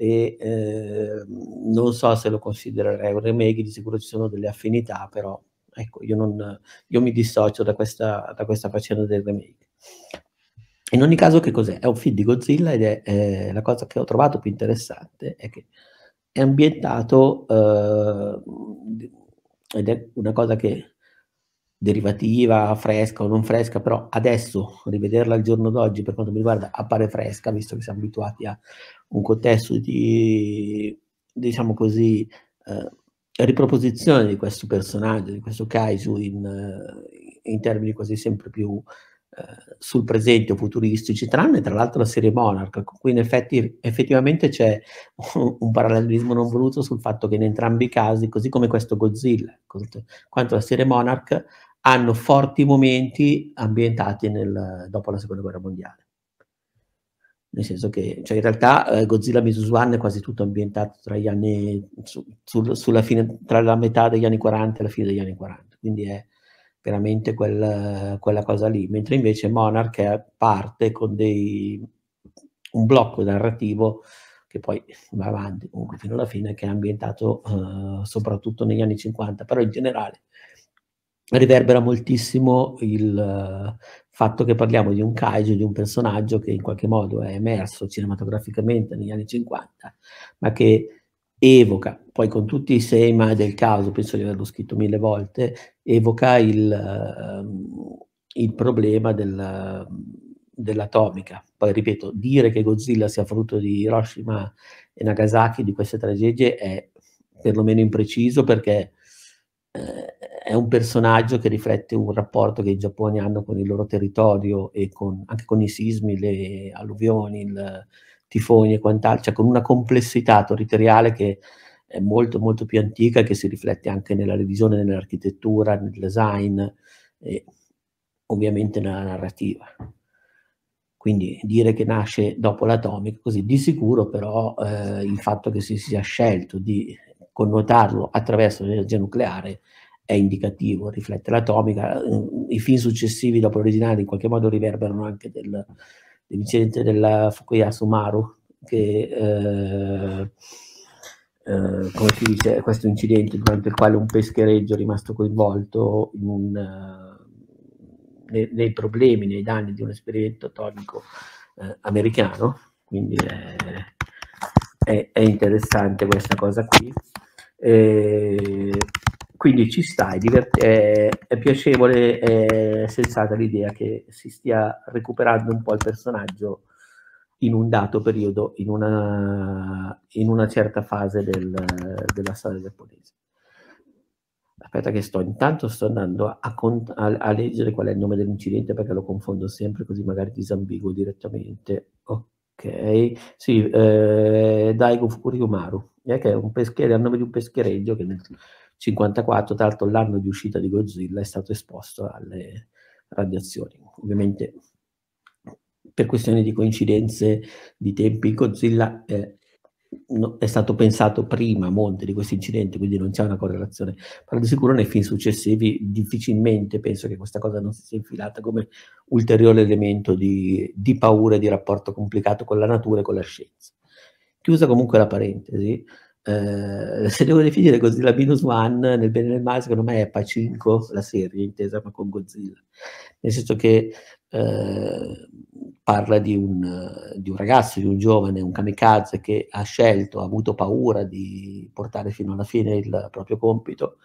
e eh, non so se lo considererei un remake, di sicuro ci sono delle affinità, però ecco, io, non, io mi dissocio da questa, da questa faccenda del remake. In ogni caso, che cos'è? È un film di Godzilla ed è eh, la cosa che ho trovato più interessante è che è ambientato eh, ed è una cosa che derivativa, fresca o non fresca, però adesso rivederla al giorno d'oggi per quanto mi riguarda appare fresca, visto che siamo abituati a un contesto di, diciamo così, eh, riproposizione di questo personaggio, di questo kaiju in, eh, in termini quasi sempre più eh, sul presente o futuristici, tranne tra l'altro la serie Monarch, con cui in effetti effettivamente c'è un parallelismo non voluto sul fatto che in entrambi i casi, così come questo Godzilla, quanto la serie Monarch hanno forti momenti ambientati nel, dopo la seconda guerra mondiale. Nel senso che, cioè in realtà, eh, Godzilla Minus One è quasi tutto ambientato tra, anni, su, sul, fine, tra la metà degli anni 40 e la fine degli anni 40, quindi è veramente quel, quella cosa lì. Mentre invece Monarch parte con dei, un blocco narrativo che poi va avanti comunque fino alla fine, che è ambientato eh, soprattutto negli anni 50, però in generale riverbera moltissimo il uh, fatto che parliamo di un kaiju, di un personaggio che in qualche modo è emerso cinematograficamente negli anni 50, ma che evoca, poi con tutti i sema del caso, penso di averlo scritto mille volte, evoca il, uh, il problema del, uh, dell'atomica. Poi ripeto, dire che Godzilla sia frutto di Hiroshima e Nagasaki, di queste tragedie, è perlomeno impreciso perché... Eh, è un personaggio che riflette un rapporto che i giapponi hanno con il loro territorio e con, anche con i sismi, le alluvioni, i tifoni e quant'altro, cioè con una complessità territoriale che è molto molto più antica e che si riflette anche nella revisione, nell'architettura, nel design e ovviamente nella narrativa. Quindi dire che nasce dopo l'atomico, così di sicuro però eh, il fatto che si sia scelto di connotarlo attraverso l'energia nucleare è indicativo, riflette l'atomica. Eh, I film successivi dopo l'originale in qualche modo riverberano anche del, dell'incidente della Fukuyasu Maru, che eh, eh, come si dice, questo incidente durante il quale un peschereggio è rimasto coinvolto un, uh, nei, nei, problemi, nei danni di un esperimento atomico uh, americano, quindi è, è, è, interessante questa cosa qui. E, quindi ci sta, è, divert- è, è piacevole, è sensata l'idea che si stia recuperando un po' il personaggio in un dato periodo, in una, in una certa fase del, della storia giapponese. Aspetta che sto, intanto sto andando a, a, a, leggere qual è il nome dell'incidente perché lo confondo sempre così magari disambiguo direttamente. Ok, sì, eh, Daigo Fukuryumaru, eh, che è un peschiere, è il nome di un peschereggio che nel, 54, tra l'altro l'anno di uscita di Godzilla è stato esposto alle radiazioni. Ovviamente per questioni di coincidenze di tempi, Godzilla è, no, è stato pensato prima a di questo incidente, quindi non c'è una correlazione, però di sicuro nei film successivi difficilmente penso che questa cosa non si sia infilata come ulteriore elemento di, di paura e di rapporto complicato con la natura e con la scienza. Chiusa comunque la parentesi, eh, se devo definire Godzilla Minus One, nel bene e nel male, secondo me è Pacinco, la serie intesa ma con Godzilla, nel senso che eh, parla di un, di un, ragazzo, di un giovane, un kamikaze che ha scelto, ha avuto paura di portare fino alla fine il proprio compito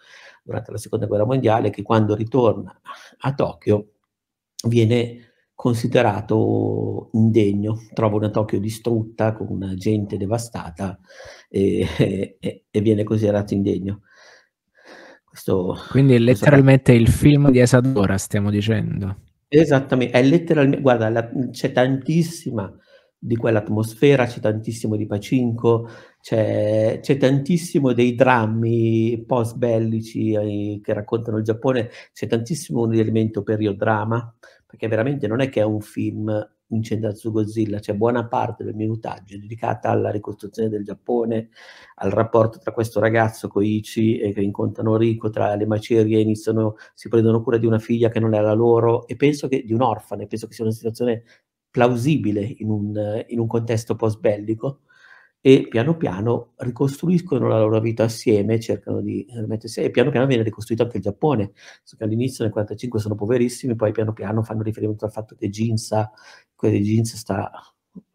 durante la seconda guerra mondiale, che quando ritorna a Tokyo viene considerato indegno. Trova una Tokyo distrutta, con una gente devastata e, e, e viene considerato indegno. Questo, Quindi è letteralmente questo... il film di Esadora, stiamo dicendo. Esattamente, è letteralmente, guarda, la, c'è tantissima di quell'atmosfera, c'è tantissimo di Pacinco, c'è, c'è, tantissimo dei drammi post-bellici eh, che raccontano il Giappone, c'è tantissimo un elemento periodrama, drama perché veramente non è che è un film incentrato su Godzilla, c'è cioè buona parte del minutaggio dedicata alla ricostruzione del Giappone, al rapporto tra questo ragazzo Koichi eh, che incontrano Rico, tra le macerie iniziano, si prendono cura di una figlia che non è la loro e penso che di un'orfane, penso che sia una situazione plausibile in un, in un contesto post bellico e piano piano ricostruiscono la loro vita assieme, cercano di rimettersi e piano piano viene ricostruito anche il Giappone, all'inizio nel 1945 sono poverissimi, poi piano piano fanno riferimento al fatto che Ginza, che Ginza sta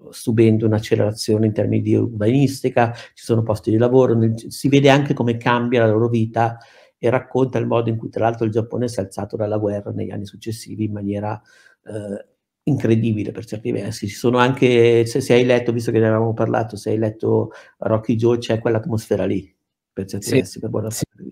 subendo un'accelerazione in termini di urbanistica, ci sono posti di lavoro, nel, si vede anche come cambia la loro vita e racconta il modo in cui tra l'altro il Giappone si è alzato dalla guerra negli anni successivi in maniera... Eh, incredibile per certi versi. Ci sono anche, se, se, hai letto, visto che ne avevamo parlato, se hai letto Rocky Joe, c'è quell'atmosfera lì per certi sì, versi, per buona sì. parte.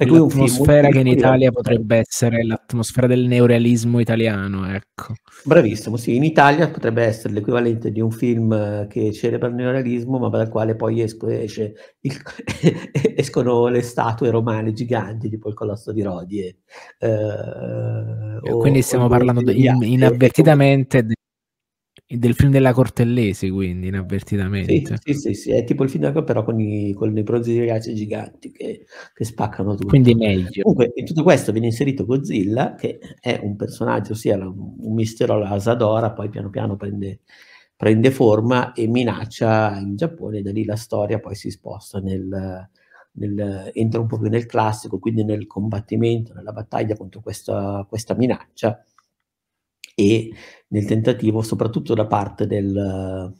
L'atmosfera che in Italia potrebbe essere l'atmosfera del neorealismo italiano, ecco. Bravissimo, sì, in Italia potrebbe essere l'equivalente di un film eh, che celebra il neorealismo, ma dal quale poi esco, esce il, escono le statue romane giganti, tipo il Colosso di Rodi. Eh, Quindi stiamo parlando in, inavvertitamente di del film della Cortellesi, quindi inavvertitamente. Sì, sì, sì, sì, è tipo il film della però con i, con i bronzi di ragazzi giganti che, che, spaccano tutto. Quindi meglio. Comunque, in tutto questo viene inserito Godzilla, che è un personaggio, ossia un mistero alla Asadora, poi piano piano prende, prende, forma e minaccia in Giappone, da lì la storia poi si sposta nel, nel, entra un po' più nel classico, quindi nel combattimento, nella battaglia contro questa, questa minaccia e nel tentativo, soprattutto da parte del,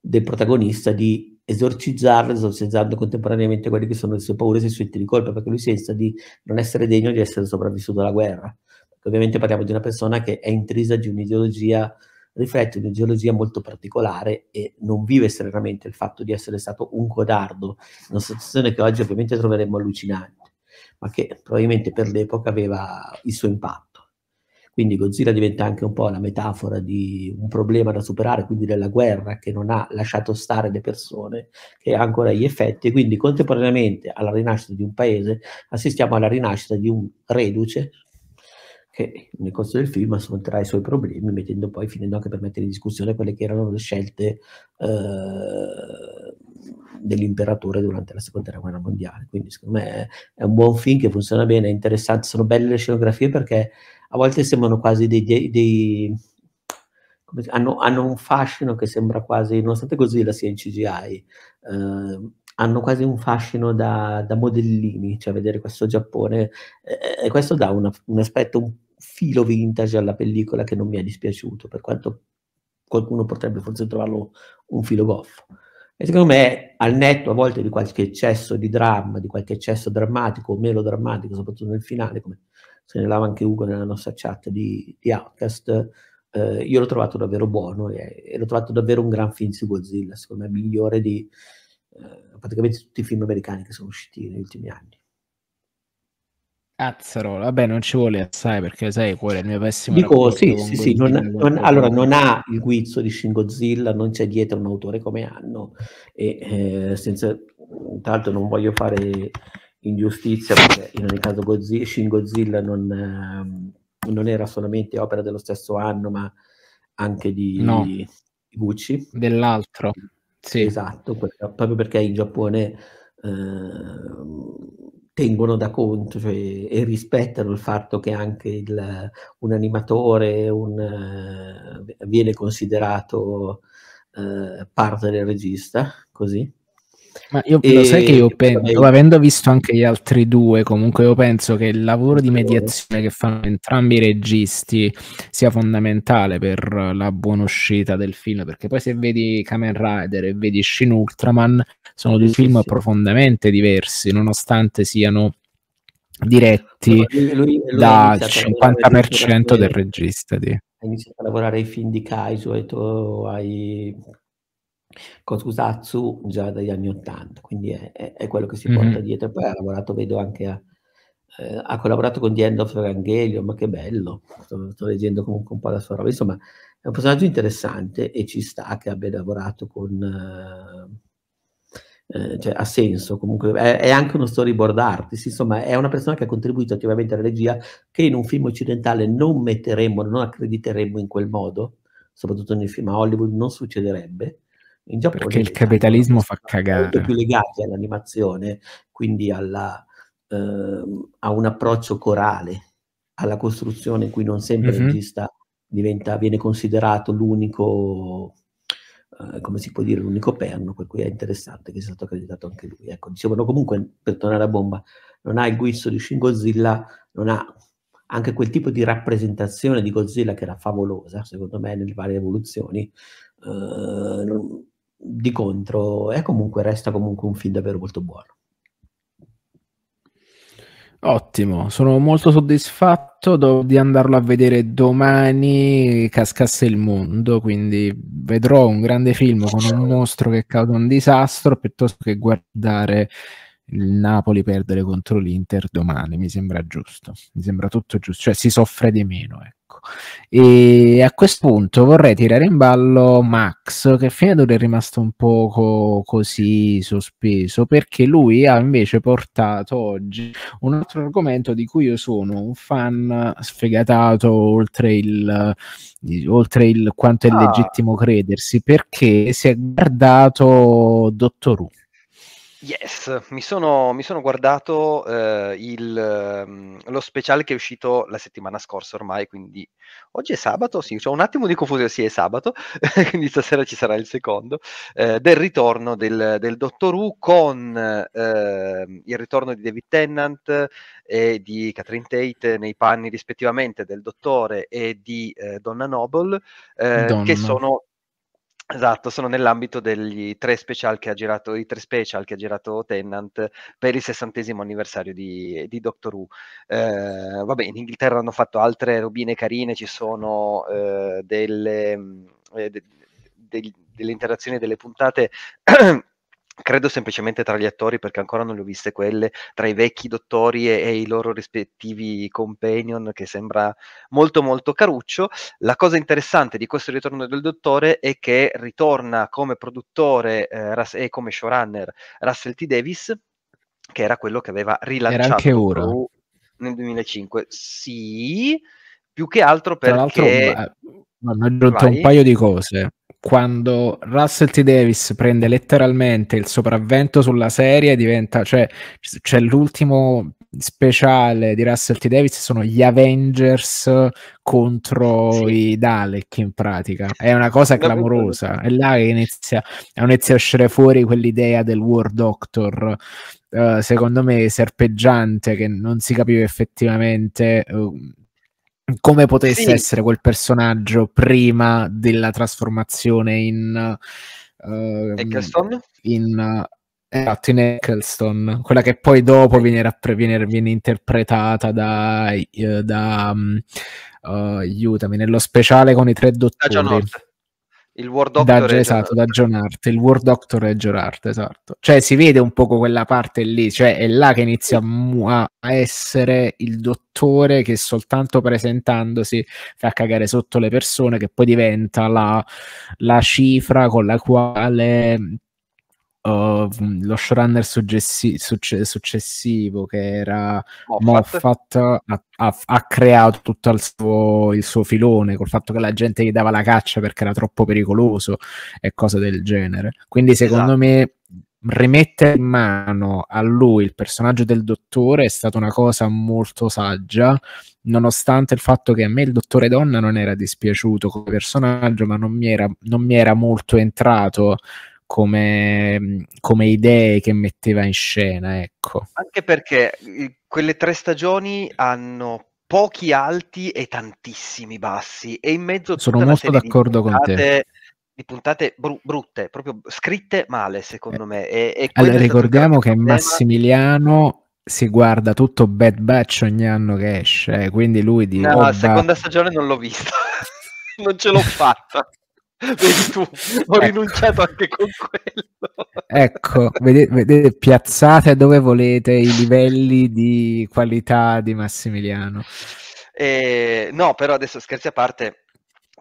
del protagonista, di esorcizzarlo, esorcizzando contemporaneamente quelle che sono le sue paure e i suoi di colpa, perché lui pensa di non essere degno di essere sopravvissuto alla guerra. Perché ovviamente parliamo di una persona che è intrisa di un'ideologia, riflette un'ideologia molto particolare e non vive serenamente il fatto di essere stato un codardo, una situazione che oggi ovviamente troveremmo allucinante, ma che probabilmente per l'epoca aveva il suo impatto. Quindi Godzilla diventa anche un po' la metafora di un problema da superare, quindi della guerra che non ha lasciato stare le persone, che ha ancora gli effetti. E quindi contemporaneamente alla rinascita di un paese assistiamo alla rinascita di un reduce che nel corso del film affronterà i suoi problemi, mettendo poi, finendo anche per mettere in discussione quelle che erano le scelte eh, dell'imperatore durante la seconda guerra mondiale. Quindi, secondo me, è, è un buon film che funziona bene, è interessante. Sono belle le scenografie perché a volte sembrano quasi dei, dei, dei hanno, hanno, un fascino che sembra quasi, nonostante così la sia in CGI, eh, hanno quasi un fascino da, da, modellini, cioè vedere questo Giappone, eh, e questo dà una, un aspetto, un filo vintage alla pellicola che non mi è dispiaciuto, per quanto qualcuno potrebbe forse trovarlo un filo goffo. E secondo me, al netto a volte di qualche eccesso di dramma, di qualche eccesso drammatico o melodrammatico, soprattutto nel finale, come segnalava anche Ugo nella nostra chat di, di Outcast, eh, io l'ho trovato davvero buono e, e, l'ho trovato davvero un gran film su Godzilla, secondo me migliore di eh, praticamente tutti i film americani che sono usciti negli ultimi anni. Cazzaro, vabbè, non ci vuole assai perché sai qual è il mio pessimo Dico, sì, sì, sì, non, non, allora non ha il guizzo di Shin Godzilla, non c'è dietro un autore come hanno e eh, senza, intanto non voglio fare ingiustizia, perché in ogni caso Godzilla, Shin Godzilla non, ehm, non, era solamente opera dello stesso anno, ma anche di, no, di Gucci. Dell'altro, sì. Esatto, proprio perché in Giappone eh, tengono da conto cioè, e rispettano il fatto che anche il, un animatore un, eh, viene considerato eh, parte del regista, così. Ma io, e... lo sai che io penso, avendo visto anche gli altri due, comunque io penso che il lavoro di mediazione che fanno entrambi i registi sia fondamentale per la buona uscita del film, perché poi se vedi Kamen Rider e vedi Shin Ultraman sono due film sì. profondamente diversi, nonostante siano diretti lui, lui, lui da 50% del regista. Di... Ha iniziato a lavorare ai film di Kaiso, ai, to, ai con Susatsu già dagli anni Ottanta, quindi è, è, è, quello che si mm-hmm. porta dietro. Poi ha lavorato, vedo anche a, eh, ha collaborato con The End of Evangelion, ma che bello, sto, sto, leggendo comunque un po' la sua roba. Insomma, è un personaggio interessante e ci sta che abbia lavorato con... Eh, eh cioè, ha senso, comunque è, è, anche uno storyboard artist, insomma è una persona che ha contribuito attivamente alla regia che in un film occidentale non metteremmo, non accrediteremmo in quel modo, soprattutto nel film a Hollywood non succederebbe, in Giappone Perché il capitalismo fa cagare. Molto più legati all'animazione, quindi alla, eh, a un approccio corale, alla costruzione in cui non sempre il mm-hmm. regista diventa, viene considerato l'unico, eh, come si può dire, l'unico perno, per cui è interessante che sia stato accreditato anche lui. Ecco, dicevano comunque, per tornare a Bomba, non ha il guizzo di Shin Godzilla, non ha anche quel tipo di rappresentazione di Godzilla che era favolosa, secondo me, nelle varie evoluzioni, eh, non, di contro è comunque, resta comunque un film davvero molto buono. Ottimo, sono molto soddisfatto do- di andarlo a vedere domani, cascasse il mondo, quindi vedrò un grande film con un mostro che causa un disastro piuttosto che guardare il Napoli perdere contro l'Inter domani, mi sembra giusto, mi sembra tutto giusto, cioè si soffre di meno. Ecco. Ecco. E a questo punto vorrei tirare in ballo Max, che fino ad ora è rimasto un poco così sospeso, perché lui ha invece portato oggi un altro argomento di cui io sono un fan sfegatato oltre il, oltre il quanto è ah. legittimo credersi, perché si è guardato Dottor Who. Yes, mi sono, mi sono guardato eh, il, ehm, lo speciale che è uscito la settimana scorsa ormai, quindi oggi è sabato, sì, ho un attimo di confusione, sì è sabato, quindi stasera ci sarà il secondo, eh, del ritorno del, del Dottor Who con eh, il ritorno di David Tennant e di Catherine Tate nei panni rispettivamente del Dottore e di eh, Donna Noble, eh, Donna. che sono Esatto, sono nell'ambito degli tre special che ha girato, i tre special che ha girato Tennant per il sessantesimo anniversario di, di Doctor Who. Eh, vabbè, in Inghilterra hanno fatto altre robine carine, ci sono eh, delle, mm, eh, de, de, de, delle interazioni delle puntate credo semplicemente tra gli attori perché ancora non le ho viste quelle tra i vecchi dottori e, e, i loro rispettivi companion che sembra molto molto caruccio la cosa interessante di questo ritorno del dottore è che ritorna come produttore eh, e come showrunner Russell T. Davis che era quello che aveva rilanciato era anche ora. nel 2005 sì più che altro perché... Tra l'altro, hanno aggiunto un paio di cose. Quando Russell T. Davis prende letteralmente il sopravvento sulla serie, diventa, cioè, c'è l'ultimo speciale di Russell T. Davis sono gli Avengers contro sì. i Dalek in pratica è una cosa clamorosa è là che inizia, inizia a uscire fuori quell'idea del War Doctor uh, secondo me serpeggiante che non si capiva effettivamente uh, come potesse sì. essere quel personaggio prima della trasformazione in uh, Eccleston? In, eh, esatto, in Eccleston, quella che poi dopo viene, rappre- viene, viene interpretata da, uh, da um, uh, aiutami, nello speciale con i tre dottori. Da John Hurt. Il War Doctor da, è esatto, da John Hart, il War Doctor è John Hart, esatto. Cioè si vede un po' quella parte lì, cioè è là che inizia a essere il dottore che soltanto presentandosi fa cagare sotto le persone, che poi diventa la, la cifra con la quale uh, lo showrunner successi- succe- successivo che era Moffat, ha, ha, ha, creato tutto il suo, il suo, filone col fatto che la gente gli dava la caccia perché era troppo pericoloso e cose del genere. Quindi secondo esatto. me rimettere in mano a lui il personaggio del dottore è stata una cosa molto saggia, nonostante il fatto che a me il dottore donna non era dispiaciuto come personaggio, ma non mi era, non mi era molto entrato come, come, idee che metteva in scena. Ecco. Anche perché eh, quelle tre stagioni hanno pochi alti e tantissimi bassi e in mezzo... Sono molto d'accordo con te di puntate bru- brutte, proprio scritte male, secondo me. E, e allora, ricordiamo che problema. Massimiliano si guarda tutto Bad Batch ogni anno che esce, eh, quindi lui di... No, oh, la seconda stagione non l'ho vista, non ce l'ho fatta. Vedi tu, ho ecco. rinunciato anche con quello. ecco, vedete, vedete, piazzate dove volete i livelli di qualità di Massimiliano. Eh, no, però adesso scherzi a parte,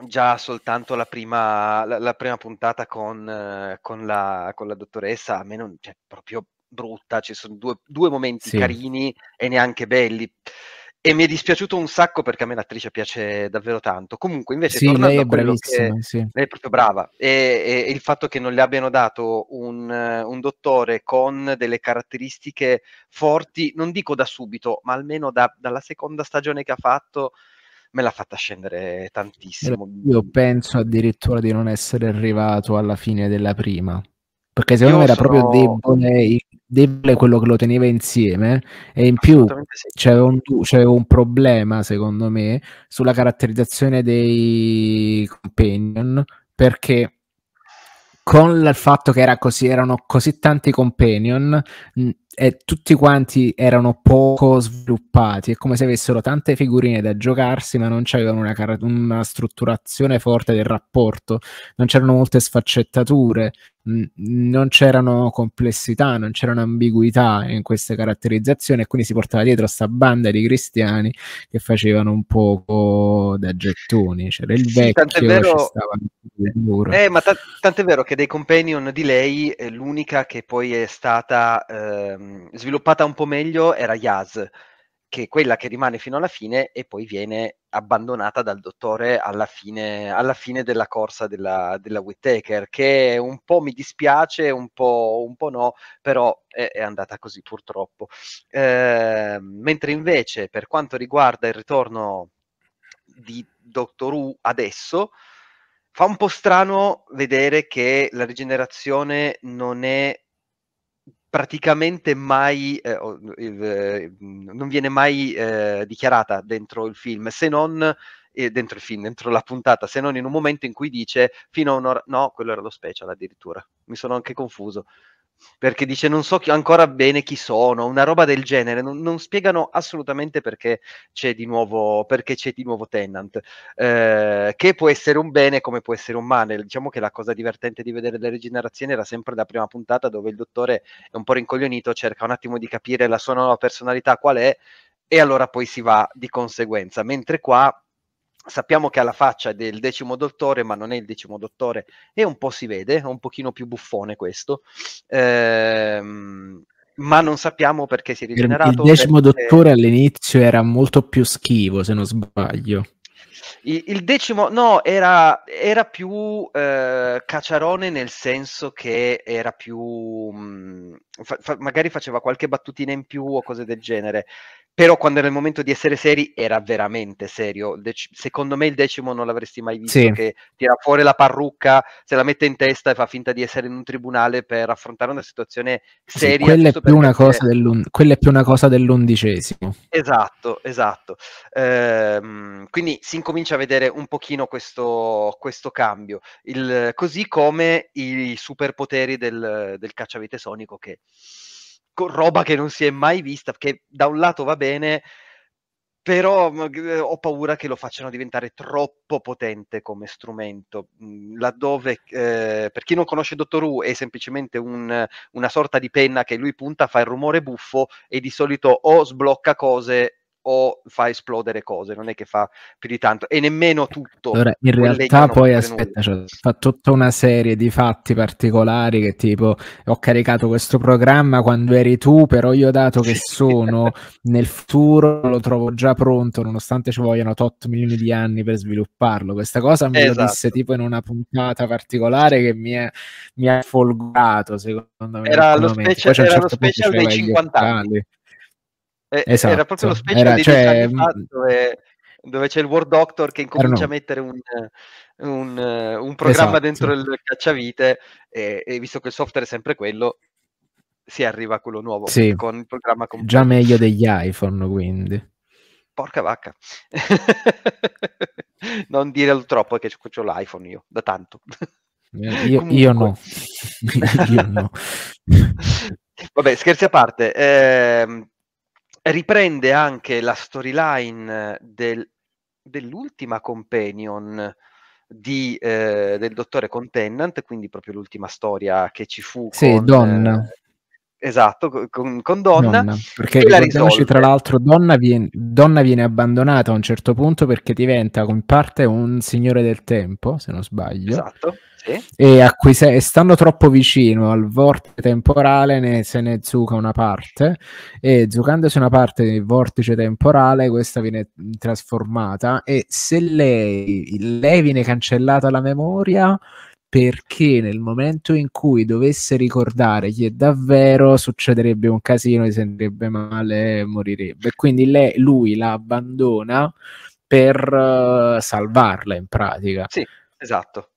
già soltanto la prima, la, la prima puntata con, eh, con, la, con, la, dottoressa, a me non cioè, proprio brutta, ci sono due, due momenti sì. carini e neanche belli e mi è dispiaciuto un sacco perché a me l'attrice piace davvero tanto. Comunque, invece, sì, lei è bravissima, che, sì. lei è proprio brava. E, e, il fatto che non le abbiano dato un, un, dottore con delle caratteristiche forti, non dico da subito, ma almeno da, dalla seconda stagione che ha fatto, me l'ha fatta scendere tantissimo. Io penso addirittura di non essere arrivato alla fine della prima. Perché secondo Io me era sono... proprio debole il debole quello che lo teneva insieme e in più sì. c'era un, un, problema secondo me sulla caratterizzazione dei companion perché con il fatto che era così, erano così tanti companion e tutti quanti erano poco sviluppati, è come se avessero tante figurine da giocarsi ma non c'avevano una, car- una strutturazione forte del rapporto, non c'erano molte sfaccettature, mh, non c'erano complessità, non c'erano ambiguità in queste caratterizzazioni e quindi si portava dietro questa banda di cristiani che facevano un poco da gettoni, c'era il vecchio sì, tant'è vero... Eh, ma t- tant'è vero che dei companion di lei l'unica che poi è stata... Eh Ehm, sviluppata un po' meglio era Yaz, che è quella che rimane fino alla fine e poi viene abbandonata dal dottore alla fine, alla fine della corsa della, della, Whittaker, che un po' mi dispiace, un po', un po no, però è, è, andata così purtroppo. Eh, mentre invece per quanto riguarda il ritorno di Doctor Who adesso, fa un po' strano vedere che la rigenerazione non è praticamente mai, eh, eh, non viene mai eh, dichiarata dentro il film, se non eh, dentro il film, dentro la puntata, se non in un momento in cui dice fino a un'ora, no, quello era lo special addirittura, mi sono anche confuso, perché dice non so chi, ancora bene chi sono, una roba del genere, non, non, spiegano assolutamente perché c'è di nuovo, perché c'è di nuovo Tennant, eh, che può essere un bene come può essere un male, diciamo che la cosa divertente di vedere le rigenerazioni era sempre la prima puntata dove il dottore è un po' rincoglionito, cerca un attimo di capire la sua nuova personalità qual è, e allora poi si va di conseguenza, mentre qua sappiamo che ha la faccia del decimo dottore, ma non è il decimo dottore, e un po' si vede, è un pochino più buffone questo. Ehm, ma non sappiamo perché si è rigenerato. Il decimo perché... dottore all'inizio era molto più schivo, se non sbaglio. Il, decimo, no, era, era più eh, cacciarone nel senso che era più, mh, mm, fa, fa, magari faceva qualche battutina in più o cose del genere però quando era il momento di essere seri era veramente serio. Dec- secondo me il decimo non l'avresti mai visto sì. che tira fuori la parrucca, se la mette in testa e fa finta di essere in un tribunale per affrontare una situazione seria. Sì, quella, è perché... quella, è più una cosa dell'undicesimo. Esatto, esatto. Ehm, quindi si incomincia a vedere un pochino questo, questo cambio, il, così come i superpoteri del, del cacciavite sonico che con roba che non si è mai vista, che da un lato va bene, però mm, eh, ho paura che lo facciano diventare troppo potente come strumento, mm, laddove, eh, per chi non conosce Dottor Who, è semplicemente un, una sorta di penna che lui punta, fa il rumore buffo e di solito o sblocca cose o fa esplodere cose, non è che fa più di tanto e nemmeno tutto. Allora, in realtà poi aspetta, cioè, fa tutta una serie di fatti particolari che tipo ho caricato questo programma quando eri tu, però io dato che sono nel futuro lo trovo già pronto, nonostante ci vogliano 8 milioni di anni per svilupparlo. Questa cosa me esatto. lo disse esatto. tipo in una puntata particolare che mi, è, mi ha folgato, secondo me. Era lo certo special, era certo lo special dei 50 anni. anni. Eh, esatto. Era proprio lo specchio era, di cioè... Mm, dove, dove, c'è il War Doctor che incomincia Erano. a mettere un, un, un esatto, programma esatto. dentro il cacciavite e, e visto che il software è sempre quello, si arriva a quello nuovo sì. con il programma completo. già meglio degli iPhone quindi porca vacca non dire troppo che ho l'iPhone io da tanto eh, io, io no, io no. vabbè scherzi a parte eh, riprende anche la storyline del, dell'ultima companion di, eh, del dottore con Tennant, quindi proprio l'ultima storia che ci fu. Sì, con, Donna. Eh, esatto, con, con Donna. Donna perché ricordiamoci tra l'altro, Donna viene, Donna viene, abbandonata a un certo punto perché diventa in parte un signore del tempo, se non sbaglio. Esatto e acquise- stanno troppo vicino al vortice temporale, ne- se ne zuca una parte e zucandosi una parte del vortice temporale questa viene trasformata e se lei, lei viene cancellata la memoria perché nel momento in cui dovesse ricordare chi è davvero succederebbe un casino, si sentirebbe male, e morirebbe. Quindi lei, lui la abbandona per uh, salvarla in pratica. Sì, esatto.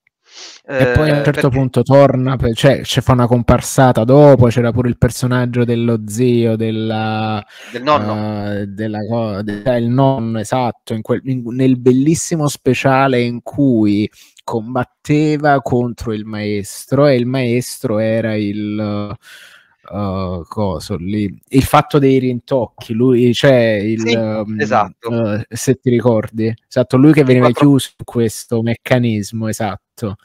E poi a un eh, certo perché... punto torna, cioè ci fa una comparsata dopo, c'era pure il personaggio dello zio, della, del nonno, uh, della, del nonno esatto, in quel, in, nel bellissimo speciale in cui combatteva contro il maestro e il maestro era il... Uh, coso lì il fatto dei rintocchi lui cioè il sì, ehm, esatto. Uh, se ti ricordi esatto lui che veniva 4... chiuso questo meccanismo esatto esatto.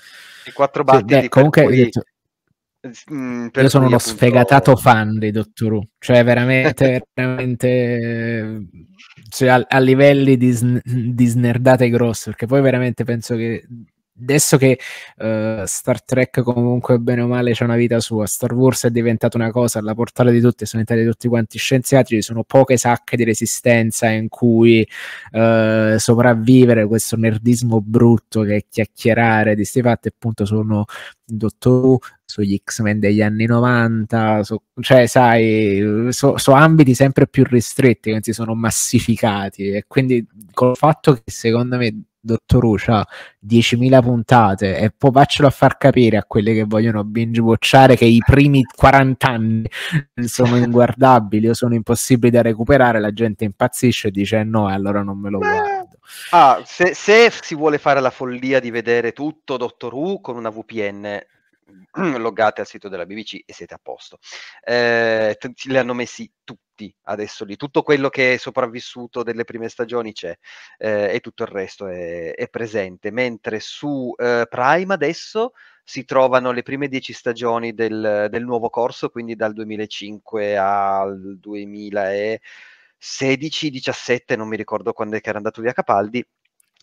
I quattro battiti. Sì, comunque, cui... detto, mm, io sono uno appunto... sfegatato fan di Doctor Who, cioè veramente, veramente cioè a, a, livelli di, sn- di snerdate grosse, perché poi veramente penso che adesso che uh, Star Trek comunque bene o male c'è una vita sua, Star Wars è diventata una cosa alla portata di tutti, sono entrati tutti quanti scienziati, ci sono poche sacche di resistenza in cui uh, sopravvivere questo nerdismo brutto che è chiacchierare di sti fatti, appunto sono Doctor Who, sugli X-Men degli anni 90, su, cioè sai, su, su ambiti sempre più ristretti che si sono massificati e quindi col fatto che secondo me Dottor Who 10.000 puntate e poi faccelo a far capire a quelli che vogliono binge watchare che i primi 40 anni sono inguardabili o sono impossibili da recuperare, la gente impazzisce e dice no, eh, allora non me lo guardo. Ah, se, se si vuole fare la follia di vedere tutto Dottor Who con una VPN loggate al sito della BBC e siete a posto. Eh, t- le hanno messi tutti tutti adesso lì, tutto quello che è sopravvissuto delle prime stagioni c'è eh, e tutto il resto è, è presente, mentre su eh, Prime adesso si trovano le prime dieci stagioni del, del nuovo corso, quindi dal 2005 al 2016-17, non mi ricordo quando era andato via Capaldi,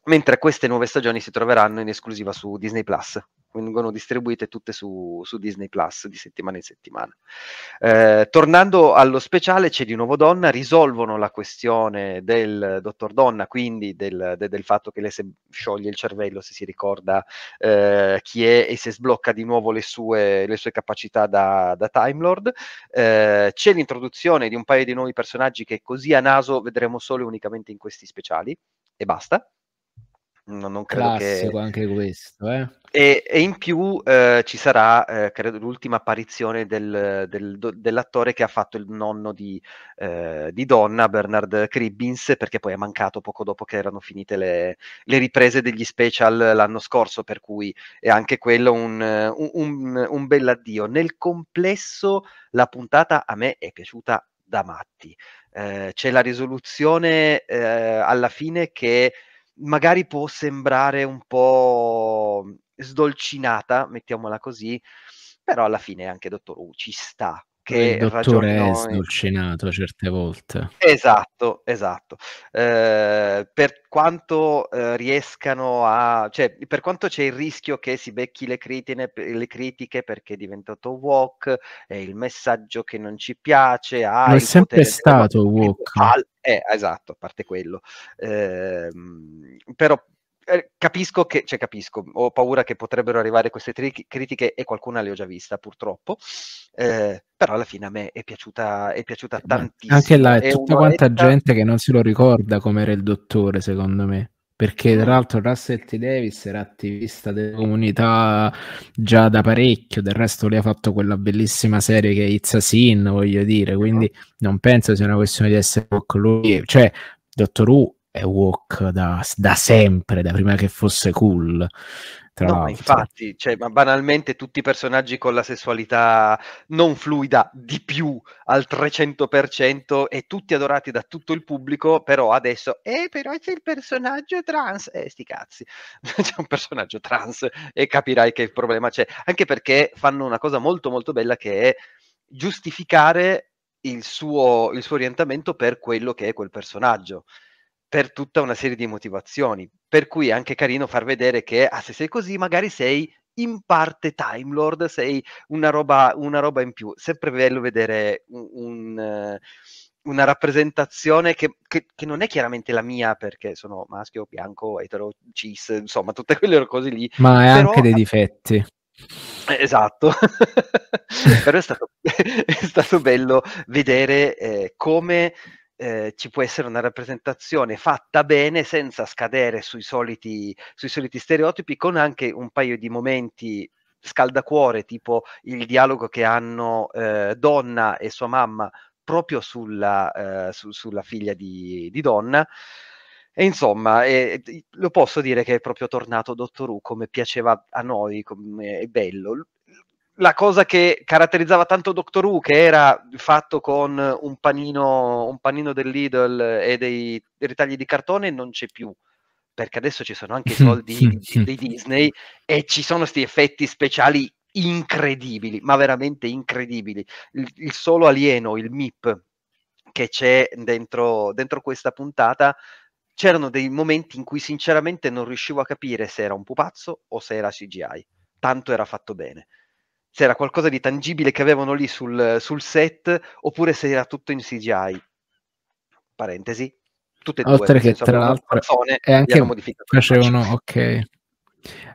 mentre queste nuove stagioni si troveranno in esclusiva su Disney Plus vengono distribuite tutte su, su Disney Plus di settimana in settimana eh, tornando allo speciale c'è di nuovo Donna risolvono la questione del dottor Donna quindi del, de, del fatto che lei si scioglie il cervello se si ricorda eh, chi è e se sblocca di nuovo le sue, le sue capacità da, da, Time Lord eh, c'è l'introduzione di un paio di nuovi personaggi che così a naso vedremo solo e unicamente in questi speciali e basta No, non credo Classico che... anche questo, eh? e, e, in più eh, ci sarà, eh, credo, l'ultima apparizione del, del, dell'attore che ha fatto il nonno di, eh, di, Donna, Bernard Cribbins, perché poi è mancato poco dopo che erano finite le, le riprese degli special l'anno scorso, per cui è anche quello un, un, un, un bel addio. Nel complesso la puntata a me è piaciuta da matti. Eh, c'è la risoluzione eh, alla fine che magari può sembrare un po' sdolcinata, mettiamola così, però alla fine anche Dottor Who ci sta, che il dottore è sdolcinato certe volte. Esatto, esatto. Eh, per quanto eh, riescano a... cioè, per quanto c'è il rischio che si becchi le, critine, le critiche perché è diventato woke, e il messaggio che non ci piace... Ah, è sempre stato woke. eh, esatto, a parte quello. Ehm, però eh, capisco che, cioè capisco, ho paura che potrebbero arrivare queste tri- critiche e qualcuna le ho già vista purtroppo, eh, però alla fine a me è piaciuta, è piaciuta tantissimo. Anche là è, è tutta quanta gente che non se lo ricorda come era il dottore secondo me perché tra mm. l'altro Russell T. Davis era attivista della comunità già da parecchio, del resto lui ha fatto quella bellissima serie che è It's a Sin, voglio dire, mm-hmm. quindi non penso sia una questione di essere con lui, cioè Dottor Who è woke da, da, sempre, da prima che fosse cool. Tra no, infatti, cioè, ma banalmente tutti i personaggi con la sessualità non fluida di più al 300% e tutti adorati da tutto il pubblico, però adesso, eh, però c'è il personaggio trans, eh, sti cazzi, c'è un personaggio trans e capirai che il problema c'è, anche perché fanno una cosa molto molto bella che è giustificare il suo, il suo orientamento per quello che è quel personaggio per tutta una serie di motivazioni. Per cui è anche carino far vedere che ah, se sei così, magari sei in parte Time Lord, sei una roba, una roba in più. Sempre bello vedere un, un, eh, una rappresentazione che, che, che, non è chiaramente la mia, perché sono maschio, bianco, etero, cis, insomma, tutte quelle cose lì. Ma è Però, anche dei eh, difetti. Eh, esatto, però è stato, è stato, bello vedere eh, come eh, ci può essere una rappresentazione fatta bene senza scadere sui soliti, sui soliti stereotipi, con anche un paio di momenti scaldacuore, tipo il dialogo che hanno eh, Donna e sua mamma proprio sulla, eh, su, sulla figlia di, di, Donna. E insomma, eh, lo posso dire che è proprio tornato Dottor Who come piaceva a noi, come è bello la cosa che caratterizzava tanto Doctor Who, che era fatto con un panino, un panino del Lidl e dei, ritagli di cartone, non c'è più perché adesso ci sono anche i soldi dei Disney e ci sono questi effetti speciali incredibili, ma veramente incredibili. Il, il solo alieno, il MIP, che c'è dentro, dentro, questa puntata, c'erano dei momenti in cui sinceramente non riuscivo a capire se era un pupazzo o se era CGI, tanto era fatto bene era qualcosa di tangibile che avevano lì sul, sul set oppure se era tutto in CGI. Parentesi. Tutte e Oltre due. Oltre che tra l'altro è anche facevano, ok.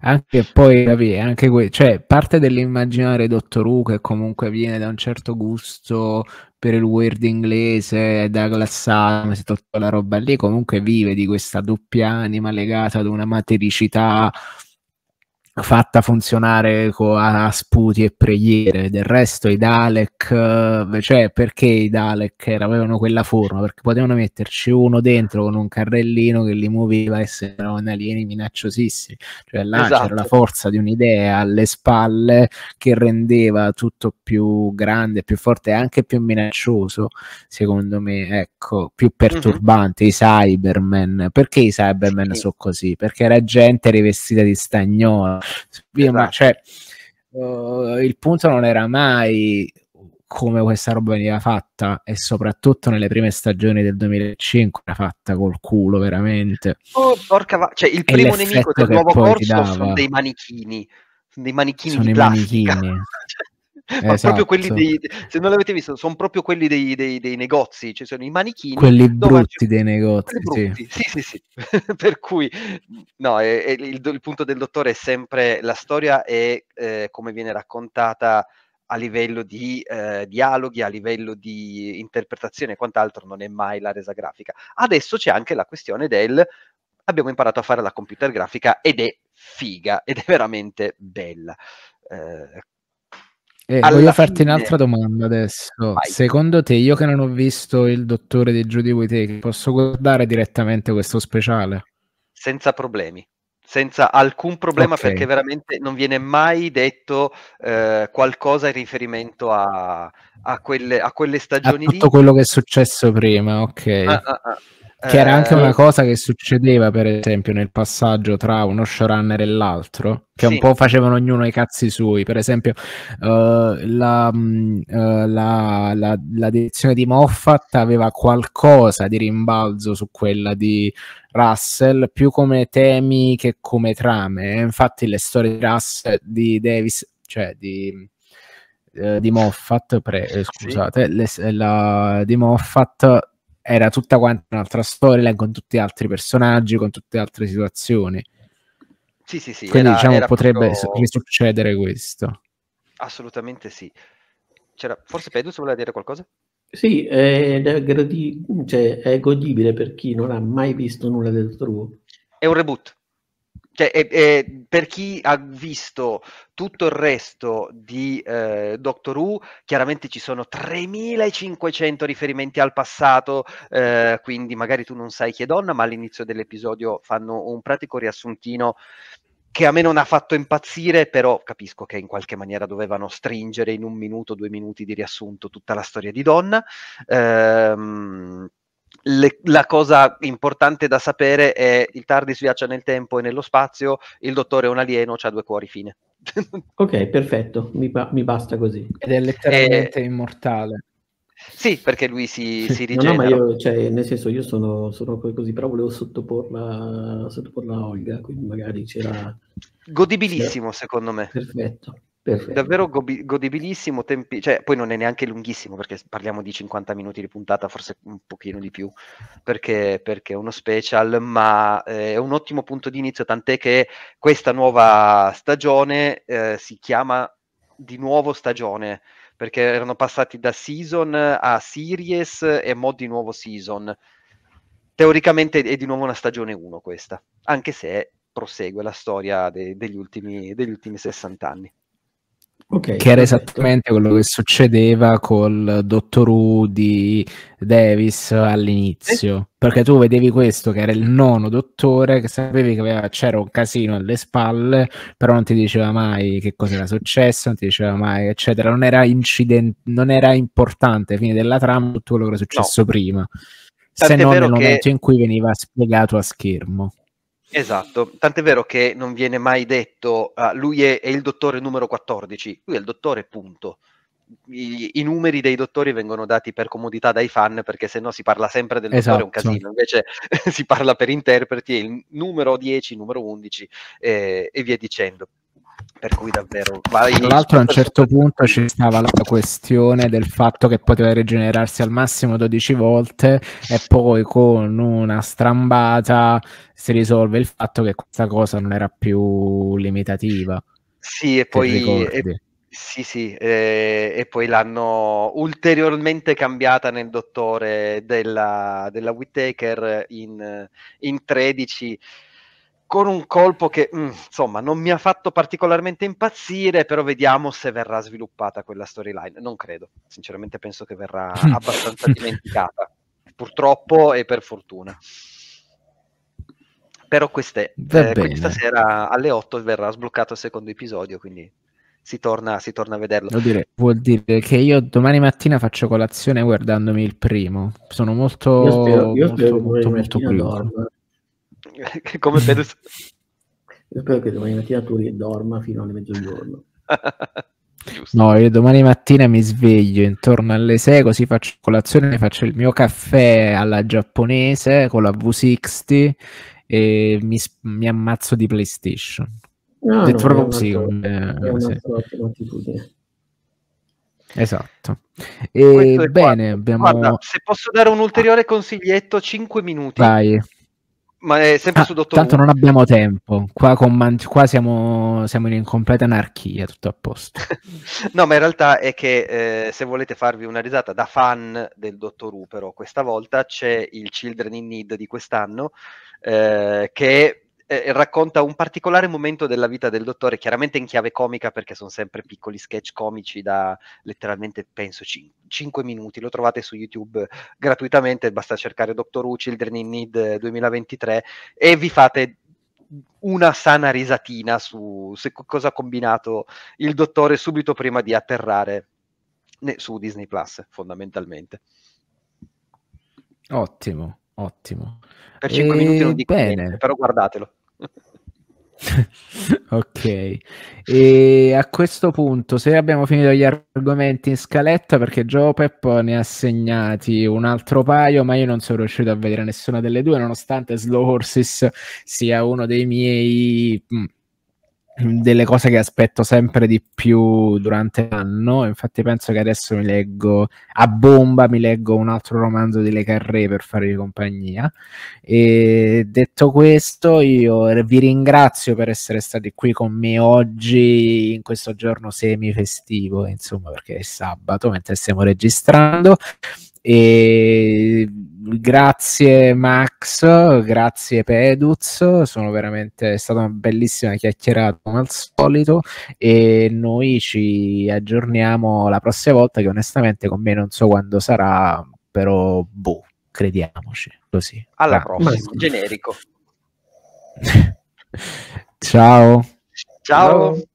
Anche poi, vabbè, anche que- cioè, parte dell'immaginare Dottor Who che comunque viene da un certo gusto per il weird inglese, da Glass Adams, tutta la roba lì, comunque vive di questa doppia anima legata ad una matericità fatta funzionare co- a sputi e preghiere, del resto i Dalek, eh, cioè perché i Dalek avevano quella forma? Perché potevano metterci uno dentro con un carrellino che li muoveva e erano alieni minacciosissimi, cioè là esatto. c'era la forza di un'idea alle spalle che rendeva tutto più grande, più forte e anche più minaccioso, secondo me, ecco, più mhm. perturbante, mm-hmm. i Cybermen, perché i Cybermen sì. sono così? Perché era gente rivestita di stagnolo sì, ma esatto. cioè, uh, il punto non era mai come questa roba veniva fatta e soprattutto nelle prime stagioni del 2005 era fatta col culo veramente. Oh, porca va- cioè, il primo nemico del nuovo corso sono dei manichini, sono dei manichini sono di plastica. Manichini. ma esatto. proprio quelli esatto. dei, se non l'avete visto, sono proprio quelli dei, dei, dei negozi, cioè sono i manichini. Quelli brutti dei negozi. Brutti. Sì, sì, sì. sì. per cui, no, è, è, il, il, punto del dottore è sempre la storia e eh, come viene raccontata a livello di eh, dialoghi, a livello di interpretazione e quant'altro, non è mai la resa grafica. Adesso c'è anche la questione del abbiamo imparato a fare la computer grafica ed è figa ed è veramente bella. Eh, eh, voglio farti fine... un'altra domanda adesso. Vai. Secondo te, io che non ho visto il dottore di Judy Whittaker, posso guardare direttamente questo speciale? Senza problemi senza alcun problema okay. perché veramente non viene mai detto eh, qualcosa in riferimento a, a, quelle, a quelle, stagioni a tutto lì. quello che è successo prima ok ah, ah, ah. Che era anche una eh, cosa che succedeva, per esempio, nel passaggio tra uno showrunner e l'altro, che sì. un po' facevano ognuno i cazzi suoi. Per esempio, uh, la, uh, la, la, la, direzione di Moffat aveva qualcosa di rimbalzo su quella di Russell, più come temi che come trame. Infatti, le storie di Russell, di Davis, cioè di di Moffat, pre, eh, ah, scusate, sì. le, la, di Moffat era tutta quanta un'altra storia con tutti gli altri personaggi, con tutte le altre situazioni. Sì, sì, sì. Quindi era, diciamo era potrebbe proprio... risuccedere questo. Assolutamente sì. C'era... Forse Pedus voleva dire qualcosa? Sì, eh, è, gradi... cioè, è godibile per chi non ha mai visto nulla del Doctor È un reboot. Cioè, è, è, per chi ha visto tutto il resto di eh, Doctor Who, chiaramente ci sono 3500 riferimenti al passato, eh, quindi magari tu non sai chi è donna, ma all'inizio dell'episodio fanno un pratico riassuntino che a me non ha fatto impazzire, però capisco che in qualche maniera dovevano stringere in un minuto, due minuti di riassunto tutta la storia di Donna. Ehm, le, la cosa importante da sapere è il TARDIS viaggia nel tempo e nello spazio, il dottore è un alieno, c'ha due cuori, fine. ok, perfetto, mi, ba- mi, basta così. Ed è letteralmente e... Eh, immortale. Sì, perché lui si, si rigenera. No, no, ma io, cioè, nel senso, io sono, sono così, però volevo sottoporla, sottoporla a Olga, quindi magari c'era... Godibilissimo, c'era... secondo me. Perfetto. Perfetto. Davvero godibilissimo, tempi... cioè, poi non è neanche lunghissimo perché parliamo di 50 minuti di puntata, forse un pochino di più, perché, perché è uno special, ma eh, è un ottimo punto di inizio, tant'è che questa nuova stagione eh, si chiama di nuovo stagione, perché erano passati da season a series e mod di nuovo season. Teoricamente è di nuovo una stagione 1 questa, anche se prosegue la storia de- degli, ultimi, degli ultimi 60 anni. Okay, che era perfetto. esattamente quello che succedeva col Dottor Who di Davis all'inizio. Eh? Perché tu vedevi questo che era il nono dottore, che sapevi che aveva, c'era un casino alle spalle, però non ti diceva mai che cosa era successo, non ti diceva mai, eccetera. Non era, incident- non era importante, fine della trama, tutto quello che era successo no. prima. Tant'è se non nel momento che... in cui veniva spiegato a schermo. Esatto, tant'è vero che non viene mai detto uh, lui è, è, il dottore numero 14, lui è il dottore punto. I, I, numeri dei dottori vengono dati per comodità dai fan perché sennò si parla sempre del dottore, è un esatto. casino, invece si parla per interpreti, il numero 10, numero 11 eh, e via dicendo per cui davvero vai tra l'altro a un certo punto ci stava la questione del fatto che poteva rigenerarsi al massimo 12 volte e poi con una strambata si risolve il fatto che questa cosa non era più limitativa sì e poi sì sì e, e, poi l'hanno ulteriormente cambiata nel dottore della, della Whittaker in, in 13 con un colpo che mm, insomma non mi ha fatto particolarmente impazzire, però vediamo se verrà sviluppata quella storyline. Non credo, sinceramente penso che verrà abbastanza dimenticata, purtroppo e per fortuna. Però queste, eh, quindi stasera alle 8 verrà sbloccato il secondo episodio, quindi si torna, si torna a vederlo. Vuol dire, vuol dire, che io domani mattina faccio colazione guardandomi il primo. Sono molto, io spero, io molto, molto, molto curioso. Dorme. Come vedo Io spero che domani mattina tu dorma fino alle mezzogiorno. No, io domani mattina mi sveglio intorno alle 6, così faccio colazione, faccio il mio caffè alla giapponese con la V60 e mi, mi ammazzo di PlayStation. No, Detto no, proprio così. Come, Esatto. E bene, abbiamo... Guarda, se posso dare un ulteriore consiglietto, 5 minuti. Vai. Ma è sempre ah, su Dottor Tanto Who. non abbiamo tempo, qua, man- qua siamo, siamo, in completa anarchia, tutto a posto. no, ma in realtà è che eh, se volete farvi una risata da fan del Dottor Who, però questa volta c'è il Children in Need di quest'anno, eh, che eh, eh, racconta un particolare momento della vita del dottore, chiaramente in chiave comica perché sono sempre piccoli sketch comici da letteralmente penso 5 minuti, lo trovate su YouTube gratuitamente, basta cercare Doctor Who Children in Need 2023 eh, e vi fate una sana risatina su, su cosa ha combinato il dottore subito prima di atterrare su Disney Plus fondamentalmente. Ottimo, ottimo. Per 5 e... minuti non eh, dico bene. Niente, però guardatelo. ok, e a questo punto, se abbiamo finito gli argomenti in scaletta, perché Joe Peppo ne ha segnati un altro paio, ma io non sono riuscito a vedere nessuna delle due, nonostante Slow Horses sia uno dei miei mm, delle cose che aspetto sempre di più durante l'anno. Infatti, penso che adesso mi leggo a bomba, mi leggo un altro romanzo di Le Carré per farvi compagnia. E detto questo, io vi ringrazio per essere stati qui con me oggi, in questo giorno semi festivo, insomma, perché è sabato mentre stiamo registrando. E grazie Max, grazie Peduz, sono veramente è stata una bellissima chiacchierata come al solito e noi ci aggiorniamo la prossima volta che onestamente con me non so quando sarà, però boh, crediamoci così. Alla ah, prossima, ma... generico. Ciao. Ciao. Ciao.